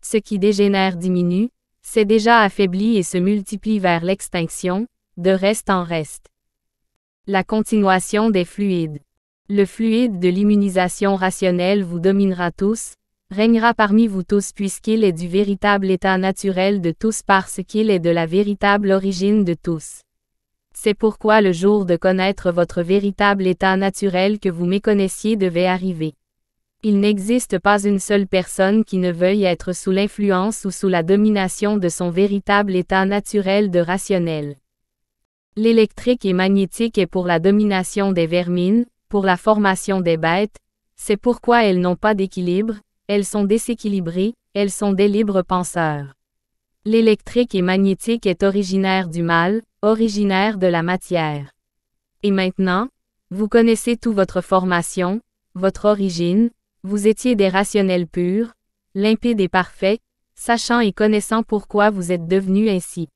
Ce qui dégénère diminue, s'est déjà affaibli et se multiplie vers l'extinction, de reste en reste. La continuation des fluides. Le fluide de l'immunisation rationnelle vous dominera tous, régnera parmi vous tous puisqu'il est du véritable état naturel de tous parce qu'il est de la véritable origine de tous. C'est pourquoi le jour de connaître votre véritable état naturel que vous méconnaissiez devait arriver. Il n'existe pas une seule personne qui ne veuille être sous l'influence ou sous la domination de son véritable état naturel de rationnel. L'électrique et magnétique est pour la domination des vermines, pour la formation des bêtes, c'est pourquoi elles n'ont pas d'équilibre, elles sont déséquilibrées, elles sont des libres penseurs. L'électrique et magnétique est originaire du mal, originaire de la matière. Et maintenant, vous connaissez tout votre formation, votre origine, vous étiez des rationnels purs, limpides et parfaits, sachant et connaissant pourquoi vous êtes devenus ainsi.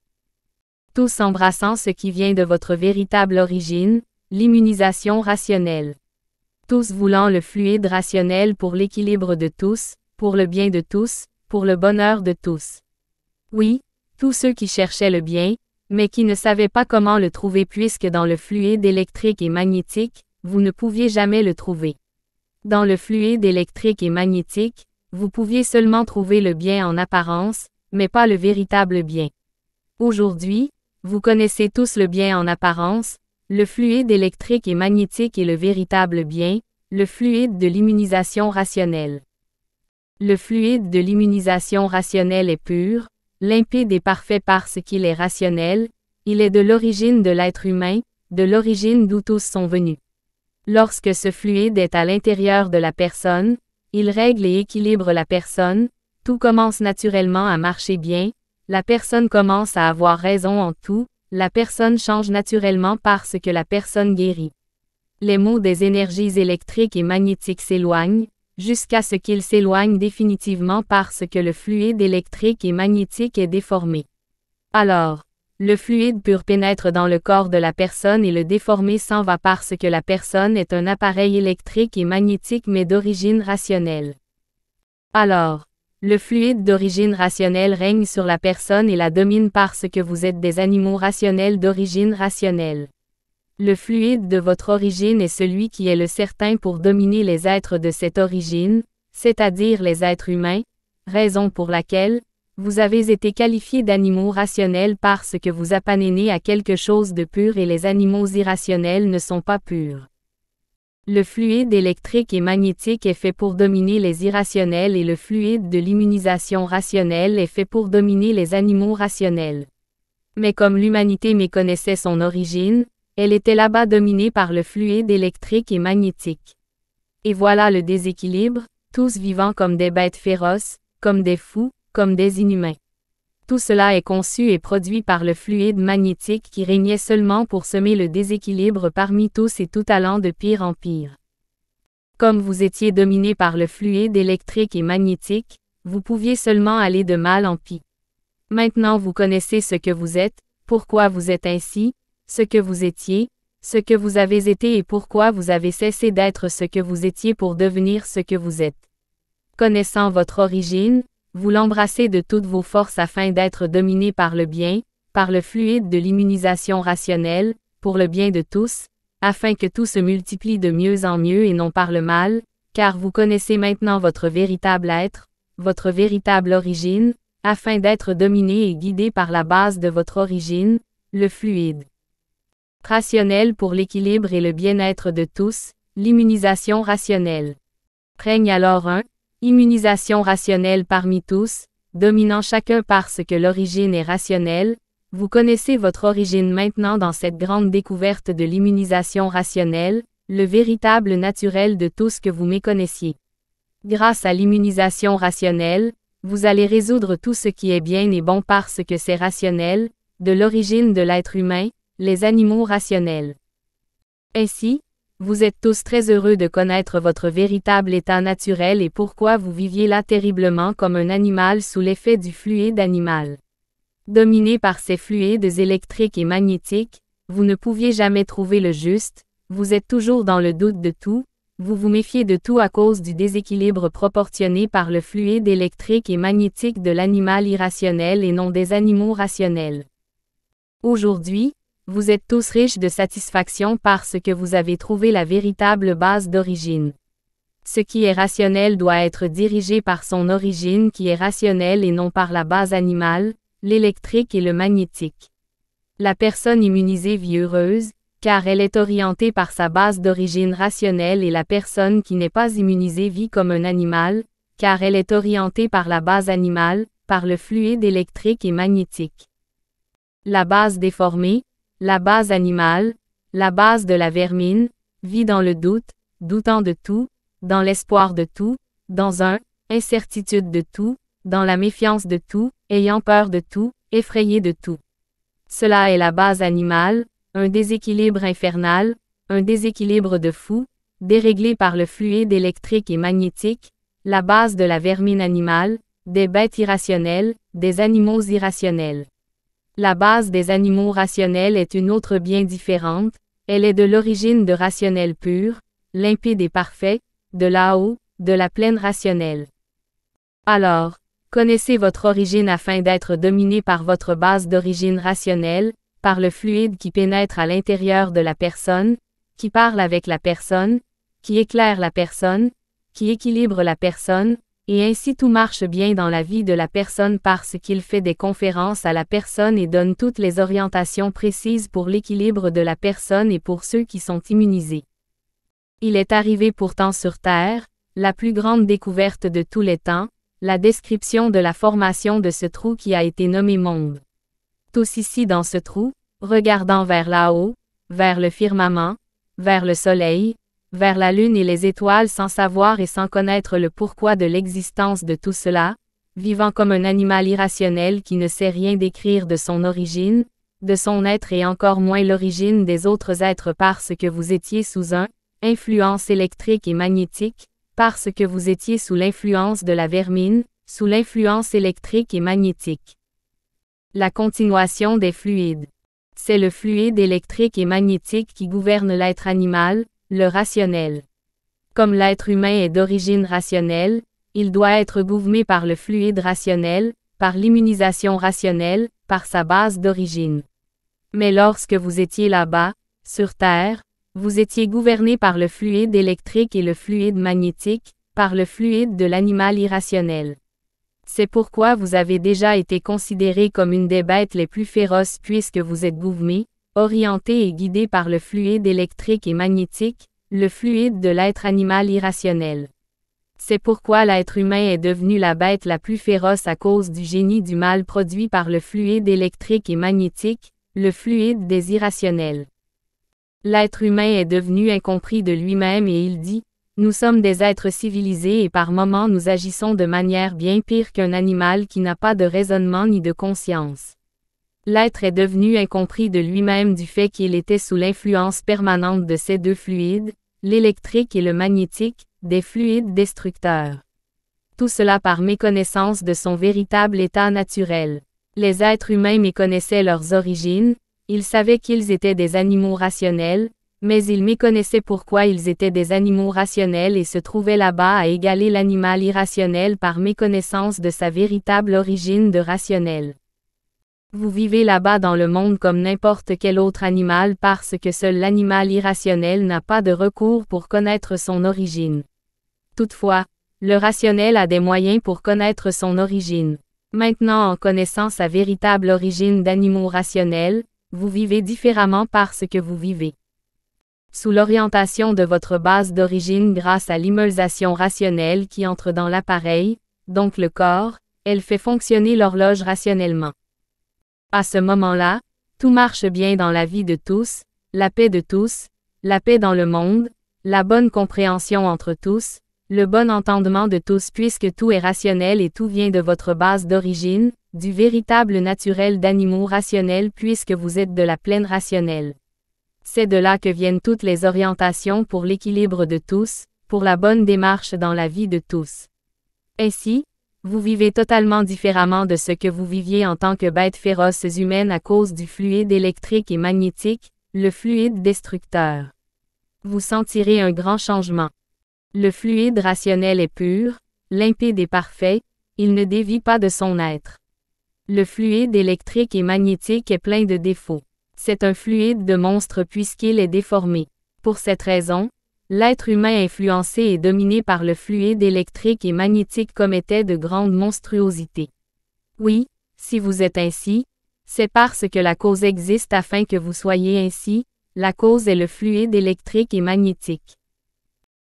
Tous embrassant ce qui vient de votre véritable origine, l'immunisation rationnelle. Tous voulant le fluide rationnel pour l'équilibre de tous, pour le bien de tous, pour le bonheur de tous. Oui, tous ceux qui cherchaient le bien, mais qui ne savait pas comment le trouver puisque dans le fluide électrique et magnétique, vous ne pouviez jamais le trouver. Dans le fluide électrique et magnétique, vous pouviez seulement trouver le bien en apparence, mais pas le véritable bien. Aujourd'hui, vous connaissez tous le bien en apparence, le fluide électrique et magnétique est le véritable bien, le fluide de l'immunisation rationnelle. Le fluide de l'immunisation rationnelle est pur, limpide est parfait parce qu'il est rationnel, il est de l'origine de l'être humain, de l'origine d'où tous sont venus. Lorsque ce fluide est à l'intérieur de la personne, il règle et équilibre la personne, tout commence naturellement à marcher bien, la personne commence à avoir raison en tout, la personne change naturellement parce que la personne guérit. Les mots des énergies électriques et magnétiques s'éloignent, jusqu'à ce qu'il s'éloigne définitivement parce que le fluide électrique et magnétique est déformé. Alors, le fluide pur pénètre dans le corps de la personne et le déformer s'en va parce que la personne est un appareil électrique et magnétique mais d'origine rationnelle. Alors, le fluide d'origine rationnelle règne sur la personne et la domine parce que vous êtes des animaux rationnels d'origine rationnelle. Le fluide de votre origine est celui qui est le certain pour dominer les êtres de cette origine, c'est-à-dire les êtres humains, raison pour laquelle, vous avez été qualifié d'animaux rationnels parce que vous appanénez à quelque chose de pur et les animaux irrationnels ne sont pas purs. Le fluide électrique et magnétique est fait pour dominer les irrationnels et le fluide de l'immunisation rationnelle est fait pour dominer les animaux rationnels. Mais comme l'humanité méconnaissait son origine, elle était là-bas dominée par le fluide électrique et magnétique. Et voilà le déséquilibre, tous vivant comme des bêtes féroces, comme des fous, comme des inhumains. Tout cela est conçu et produit par le fluide magnétique qui régnait seulement pour semer le déséquilibre parmi tous et tout allant de pire en pire. Comme vous étiez dominé par le fluide électrique et magnétique, vous pouviez seulement aller de mal en pis. Maintenant vous connaissez ce que vous êtes, pourquoi vous êtes ainsi, ce que vous étiez, ce que vous avez été et pourquoi vous avez cessé d'être ce que vous étiez pour devenir ce que vous êtes. Connaissant votre origine, vous l'embrassez de toutes vos forces afin d'être dominé par le bien, par le fluide de l'immunisation rationnelle, pour le bien de tous, afin que tout se multiplie de mieux en mieux et non par le mal, car vous connaissez maintenant votre véritable être, votre véritable origine, afin d'être dominé et guidé par la base de votre origine, le fluide. Rationnel pour l'équilibre et le bien-être de tous, l'immunisation rationnelle. Prenez alors un, immunisation rationnelle parmi tous, dominant chacun parce que l'origine est rationnelle, vous connaissez votre origine maintenant dans cette grande découverte de l'immunisation rationnelle, le véritable naturel de tout ce que vous méconnaissiez. Grâce à l'immunisation rationnelle, vous allez résoudre tout ce qui est bien et bon parce que c'est rationnel, de l'origine de l'être humain, les animaux rationnels. Ainsi, vous êtes tous très heureux de connaître votre véritable état naturel et pourquoi vous viviez là terriblement comme un animal sous l'effet du fluide animal. Dominé par ces fluides électriques et magnétiques, vous ne pouviez jamais trouver le juste, vous êtes toujours dans le doute de tout, vous vous méfiez de tout à cause du déséquilibre proportionné par le fluide électrique et magnétique de l'animal irrationnel et non des animaux rationnels. Aujourd'hui, vous êtes tous riches de satisfaction parce que vous avez trouvé la véritable base d'origine. Ce qui est rationnel doit être dirigé par son origine qui est rationnelle et non par la base animale, l'électrique et le magnétique. La personne immunisée vit heureuse, car elle est orientée par sa base d'origine rationnelle et la personne qui n'est pas immunisée vit comme un animal, car elle est orientée par la base animale, par le fluide électrique et magnétique. La base déformée, la base animale, la base de la vermine, vit dans le doute, doutant de tout, dans l'espoir de tout, dans un, incertitude de tout, dans la méfiance de tout, ayant peur de tout, effrayé de tout. Cela est la base animale, un déséquilibre infernal, un déséquilibre de fou, déréglé par le fluide électrique et magnétique, la base de la vermine animale, des bêtes irrationnelles, des animaux irrationnels. La base des animaux rationnels est une autre bien différente, elle est de l'origine de rationnel pur, limpide et parfait, de là-haut, de la plaine rationnelle. Alors, connaissez votre origine afin d'être dominé par votre base d'origine rationnelle, par le fluide qui pénètre à l'intérieur de la personne, qui parle avec la personne, qui éclaire la personne, qui équilibre la personne, et ainsi tout marche bien dans la vie de la personne parce qu'il fait des conférences à la personne et donne toutes les orientations précises pour l'équilibre de la personne et pour ceux qui sont immunisés. Il est arrivé pourtant sur Terre, la plus grande découverte de tous les temps, la description de la formation de ce trou qui a été nommé monde. Tous ici dans ce trou, regardant vers là-haut, vers le firmament, vers le soleil, vers la lune et les étoiles sans savoir et sans connaître le pourquoi de l'existence de tout cela, vivant comme un animal irrationnel qui ne sait rien décrire de son origine, de son être et encore moins l'origine des autres êtres parce que vous étiez sous un influence électrique et magnétique, parce que vous étiez sous l'influence de la vermine, sous l'influence électrique et magnétique. La continuation des fluides. C'est le fluide électrique et magnétique qui gouverne l'être animal, le rationnel. Comme l'être humain est d'origine rationnelle, il doit être gouverné par le fluide rationnel, par l'immunisation rationnelle, par sa base d'origine. Mais lorsque vous étiez là-bas, sur Terre, vous étiez gouverné par le fluide électrique et le fluide magnétique, par le fluide de l'animal irrationnel. C'est pourquoi vous avez déjà été considéré comme une des bêtes les plus féroces puisque vous êtes gouverné, Orienté et guidé par le fluide électrique et magnétique, le fluide de l'être animal irrationnel. C'est pourquoi l'être humain est devenu la bête la plus féroce à cause du génie du mal produit par le fluide électrique et magnétique, le fluide des irrationnels. L'être humain est devenu incompris de lui-même et il dit, Nous sommes des êtres civilisés et par moments nous agissons de manière bien pire qu'un animal qui n'a pas de raisonnement ni de conscience. L'être est devenu incompris de lui-même du fait qu'il était sous l'influence permanente de ces deux fluides, l'électrique et le magnétique, des fluides destructeurs. Tout cela par méconnaissance de son véritable état naturel. Les êtres humains méconnaissaient leurs origines, ils savaient qu'ils étaient des animaux rationnels, mais ils méconnaissaient pourquoi ils étaient des animaux rationnels et se trouvaient là-bas à égaler l'animal irrationnel par méconnaissance de sa véritable origine de rationnel. Vous vivez là-bas dans le monde comme n'importe quel autre animal parce que seul l'animal irrationnel n'a pas de recours pour connaître son origine. Toutefois, le rationnel a des moyens pour connaître son origine. Maintenant en connaissant sa véritable origine d'animaux rationnels, vous vivez différemment parce que vous vivez. Sous l'orientation de votre base d'origine grâce à l'immulsation rationnelle qui entre dans l'appareil, donc le corps, elle fait fonctionner l'horloge rationnellement. À ce moment-là, tout marche bien dans la vie de tous, la paix de tous, la paix dans le monde, la bonne compréhension entre tous, le bon entendement de tous puisque tout est rationnel et tout vient de votre base d'origine, du véritable naturel d'animaux rationnels puisque vous êtes de la pleine rationnelle. C'est de là que viennent toutes les orientations pour l'équilibre de tous, pour la bonne démarche dans la vie de tous. Ainsi, vous vivez totalement différemment de ce que vous viviez en tant que bêtes féroces humaines à cause du fluide électrique et magnétique, le fluide destructeur. Vous sentirez un grand changement. Le fluide rationnel est pur, limpide et parfait, il ne dévie pas de son être. Le fluide électrique et magnétique est plein de défauts. C'est un fluide de monstre puisqu'il est déformé. Pour cette raison, L'être humain influencé et dominé par le fluide électrique et magnétique commettait de grandes monstruosités. Oui, si vous êtes ainsi, c'est parce que la cause existe afin que vous soyez ainsi, la cause est le fluide électrique et magnétique.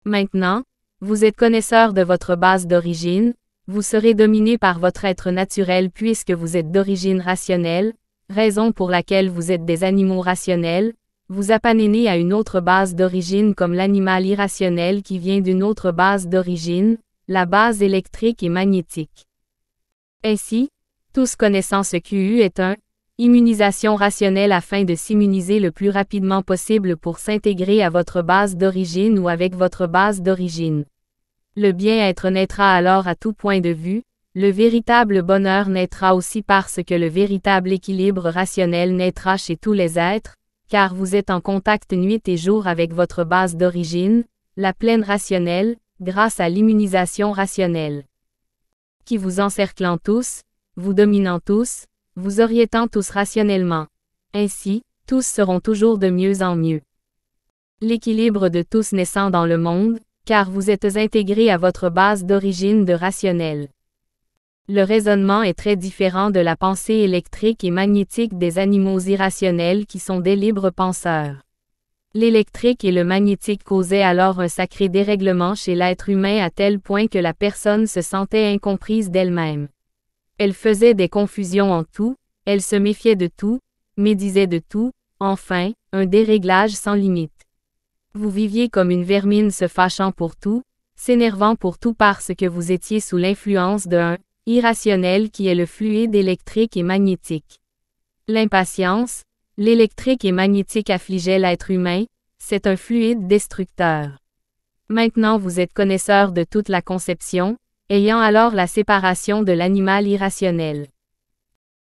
Maintenant, vous êtes connaisseur de votre base d'origine, vous serez dominé par votre être naturel puisque vous êtes d'origine rationnelle, raison pour laquelle vous êtes des animaux rationnels, vous appanenez à une autre base d'origine comme l'animal irrationnel qui vient d'une autre base d'origine, la base électrique et magnétique. Ainsi, tous connaissant ce QU est un immunisation rationnelle afin de s'immuniser le plus rapidement possible pour s'intégrer à votre base d'origine ou avec votre base d'origine. Le bien-être naîtra alors à tout point de vue, le véritable bonheur naîtra aussi parce que le véritable équilibre rationnel naîtra chez tous les êtres, car vous êtes en contact nuit et jour avec votre base d'origine, la plaine rationnelle, grâce à l'immunisation rationnelle. Qui vous encerclant tous, vous dominant tous, vous orientant tous rationnellement. Ainsi, tous seront toujours de mieux en mieux. L'équilibre de tous naissant dans le monde, car vous êtes intégrés à votre base d'origine de rationnel. Le raisonnement est très différent de la pensée électrique et magnétique des animaux irrationnels qui sont des libres penseurs. L'électrique et le magnétique causaient alors un sacré dérèglement chez l'être humain à tel point que la personne se sentait incomprise d'elle-même. Elle faisait des confusions en tout, elle se méfiait de tout, médisait de tout, enfin, un déréglage sans limite. Vous viviez comme une vermine se fâchant pour tout, s'énervant pour tout parce que vous étiez sous l'influence d'un irrationnel qui est le fluide électrique et magnétique. L'impatience, l'électrique et magnétique affligeait l'être humain, c'est un fluide destructeur. Maintenant vous êtes connaisseur de toute la conception, ayant alors la séparation de l'animal irrationnel.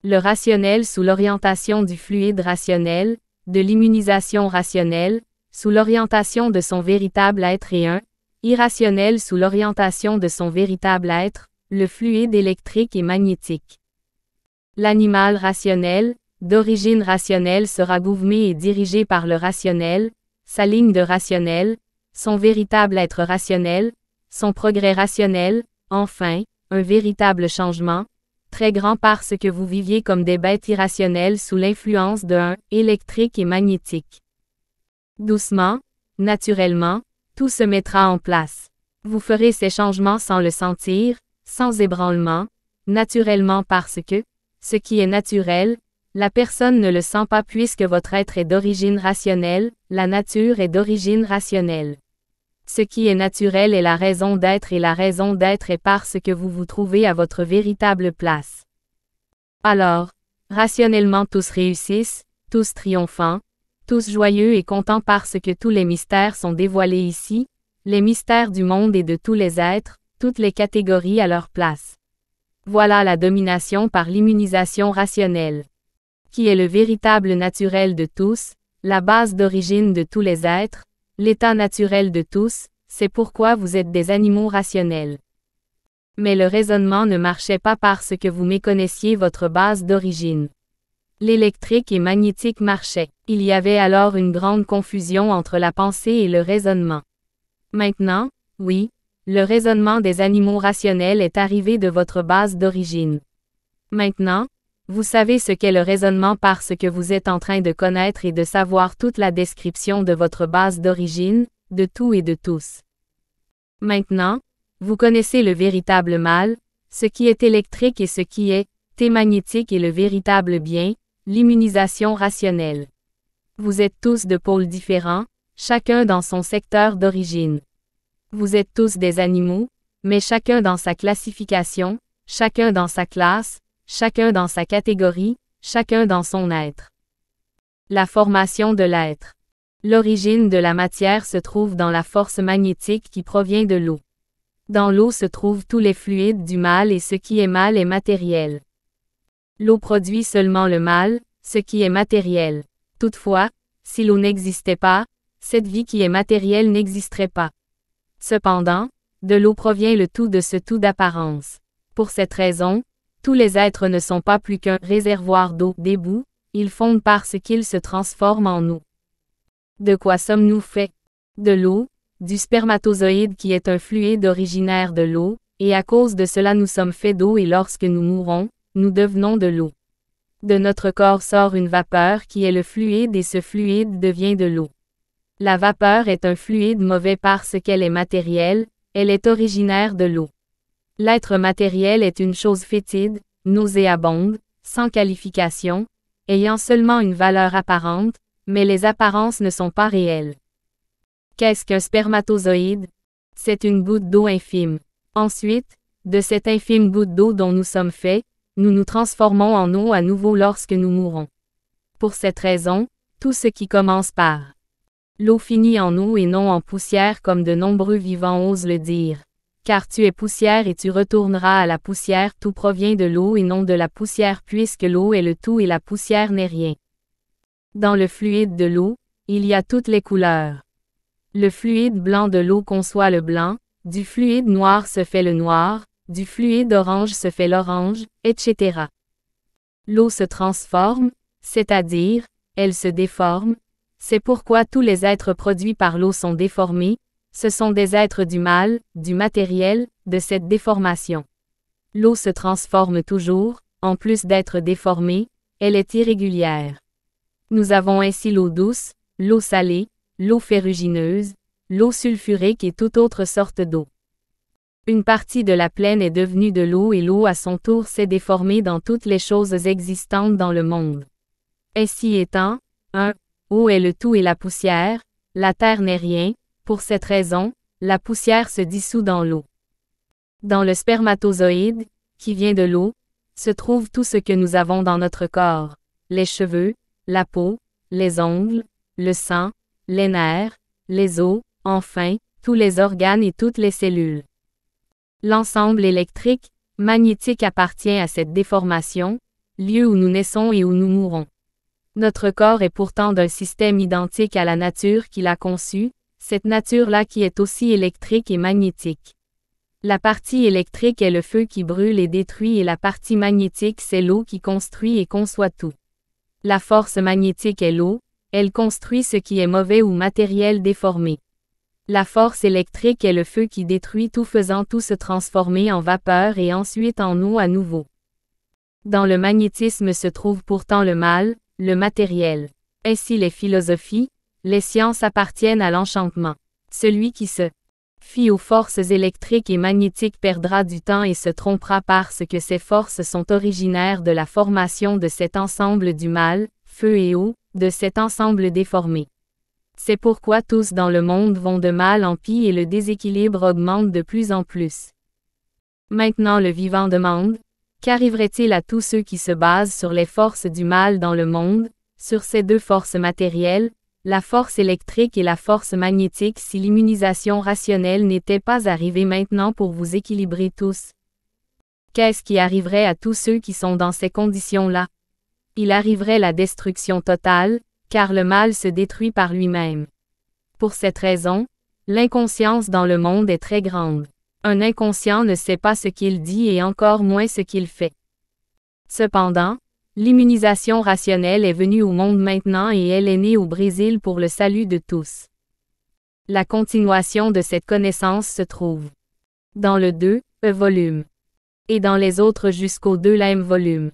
Le rationnel sous l'orientation du fluide rationnel, de l'immunisation rationnelle, sous l'orientation de son véritable être et un, irrationnel sous l'orientation de son véritable être, le fluide électrique et magnétique. L'animal rationnel, d'origine rationnelle sera gouverné et dirigé par le rationnel, sa ligne de rationnel, son véritable être rationnel, son progrès rationnel, enfin, un véritable changement, très grand parce que vous viviez comme des bêtes irrationnelles sous l'influence d'un électrique et magnétique. Doucement, naturellement, tout se mettra en place. Vous ferez ces changements sans le sentir, sans ébranlement, naturellement parce que, ce qui est naturel, la personne ne le sent pas puisque votre être est d'origine rationnelle, la nature est d'origine rationnelle. Ce qui est naturel est la raison d'être et la raison d'être est parce que vous vous trouvez à votre véritable place. Alors, rationnellement tous réussissent, tous triomphants, tous joyeux et contents parce que tous les mystères sont dévoilés ici, les mystères du monde et de tous les êtres, toutes les catégories à leur place. Voilà la domination par l'immunisation rationnelle, qui est le véritable naturel de tous, la base d'origine de tous les êtres, l'état naturel de tous, c'est pourquoi vous êtes des animaux rationnels. Mais le raisonnement ne marchait pas parce que vous méconnaissiez votre base d'origine. L'électrique et magnétique marchaient. Il y avait alors une grande confusion entre la pensée et le raisonnement. Maintenant, oui, le raisonnement des animaux rationnels est arrivé de votre base d'origine. Maintenant, vous savez ce qu'est le raisonnement parce que vous êtes en train de connaître et de savoir toute la description de votre base d'origine, de tout et de tous. Maintenant, vous connaissez le véritable mal, ce qui est électrique et ce qui est, magnétique et le véritable bien, l'immunisation rationnelle. Vous êtes tous de pôles différents, chacun dans son secteur d'origine. Vous êtes tous des animaux, mais chacun dans sa classification, chacun dans sa classe, chacun dans sa catégorie, chacun dans son être. La formation de l'être. L'origine de la matière se trouve dans la force magnétique qui provient de l'eau. Dans l'eau se trouvent tous les fluides du mal et ce qui est mal est matériel. L'eau produit seulement le mal, ce qui est matériel. Toutefois, si l'eau n'existait pas, cette vie qui est matérielle n'existerait pas. Cependant, de l'eau provient le tout de ce tout d'apparence. Pour cette raison, tous les êtres ne sont pas plus qu'un réservoir d'eau, débout, ils fondent parce qu'ils se transforment en eau. De quoi sommes-nous faits? De l'eau, du spermatozoïde qui est un fluide originaire de l'eau, et à cause de cela nous sommes faits d'eau et lorsque nous mourons, nous devenons de l'eau. De notre corps sort une vapeur qui est le fluide et ce fluide devient de l'eau. La vapeur est un fluide mauvais parce qu'elle est matérielle, elle est originaire de l'eau. L'être matériel est une chose fétide, nauséabonde, sans qualification, ayant seulement une valeur apparente, mais les apparences ne sont pas réelles. Qu'est-ce qu'un spermatozoïde? C'est une goutte d'eau infime. Ensuite, de cette infime goutte d'eau dont nous sommes faits, nous nous transformons en eau à nouveau lorsque nous mourons. Pour cette raison, tout ce qui commence par L'eau finit en eau et non en poussière comme de nombreux vivants osent le dire. Car tu es poussière et tu retourneras à la poussière, tout provient de l'eau et non de la poussière puisque l'eau est le tout et la poussière n'est rien. Dans le fluide de l'eau, il y a toutes les couleurs. Le fluide blanc de l'eau conçoit le blanc, du fluide noir se fait le noir, du fluide orange se fait l'orange, etc. L'eau se transforme, c'est-à-dire, elle se déforme, c'est pourquoi tous les êtres produits par l'eau sont déformés, ce sont des êtres du mal, du matériel, de cette déformation. L'eau se transforme toujours, en plus d'être déformée, elle est irrégulière. Nous avons ainsi l'eau douce, l'eau salée, l'eau ferrugineuse, l'eau sulfurique et toute autre sorte d'eau. Une partie de la plaine est devenue de l'eau et l'eau à son tour s'est déformée dans toutes les choses existantes dans le monde. Ainsi étant, 1. Eau est le tout et la poussière, la terre n'est rien, pour cette raison, la poussière se dissout dans l'eau. Dans le spermatozoïde, qui vient de l'eau, se trouve tout ce que nous avons dans notre corps, les cheveux, la peau, les ongles, le sang, les nerfs, les os, enfin, tous les organes et toutes les cellules. L'ensemble électrique, magnétique appartient à cette déformation, lieu où nous naissons et où nous mourons. Notre corps est pourtant d'un système identique à la nature qui l'a conçu, cette nature-là qui est aussi électrique et magnétique. La partie électrique est le feu qui brûle et détruit et la partie magnétique c'est l'eau qui construit et conçoit tout. La force magnétique est l'eau, elle construit ce qui est mauvais ou matériel déformé. La force électrique est le feu qui détruit tout faisant tout se transformer en vapeur et ensuite en eau à nouveau. Dans le magnétisme se trouve pourtant le mal, le matériel. Ainsi les philosophies, les sciences appartiennent à l'enchantement. Celui qui se fie aux forces électriques et magnétiques perdra du temps et se trompera parce que ces forces sont originaires de la formation de cet ensemble du mal, feu et eau, de cet ensemble déformé. C'est pourquoi tous dans le monde vont de mal en pis et le déséquilibre augmente de plus en plus. Maintenant le vivant demande, Qu'arriverait-il à tous ceux qui se basent sur les forces du mal dans le monde, sur ces deux forces matérielles, la force électrique et la force magnétique si l'immunisation rationnelle n'était pas arrivée maintenant pour vous équilibrer tous Qu'est-ce qui arriverait à tous ceux qui sont dans ces conditions-là Il arriverait la destruction totale, car le mal se détruit par lui-même. Pour cette raison, l'inconscience dans le monde est très grande. Un inconscient ne sait pas ce qu'il dit et encore moins ce qu'il fait. Cependant, l'immunisation rationnelle est venue au monde maintenant et elle est née au Brésil pour le salut de tous. La continuation de cette connaissance se trouve dans le 2e volume et dans les autres jusqu'au 2e volume.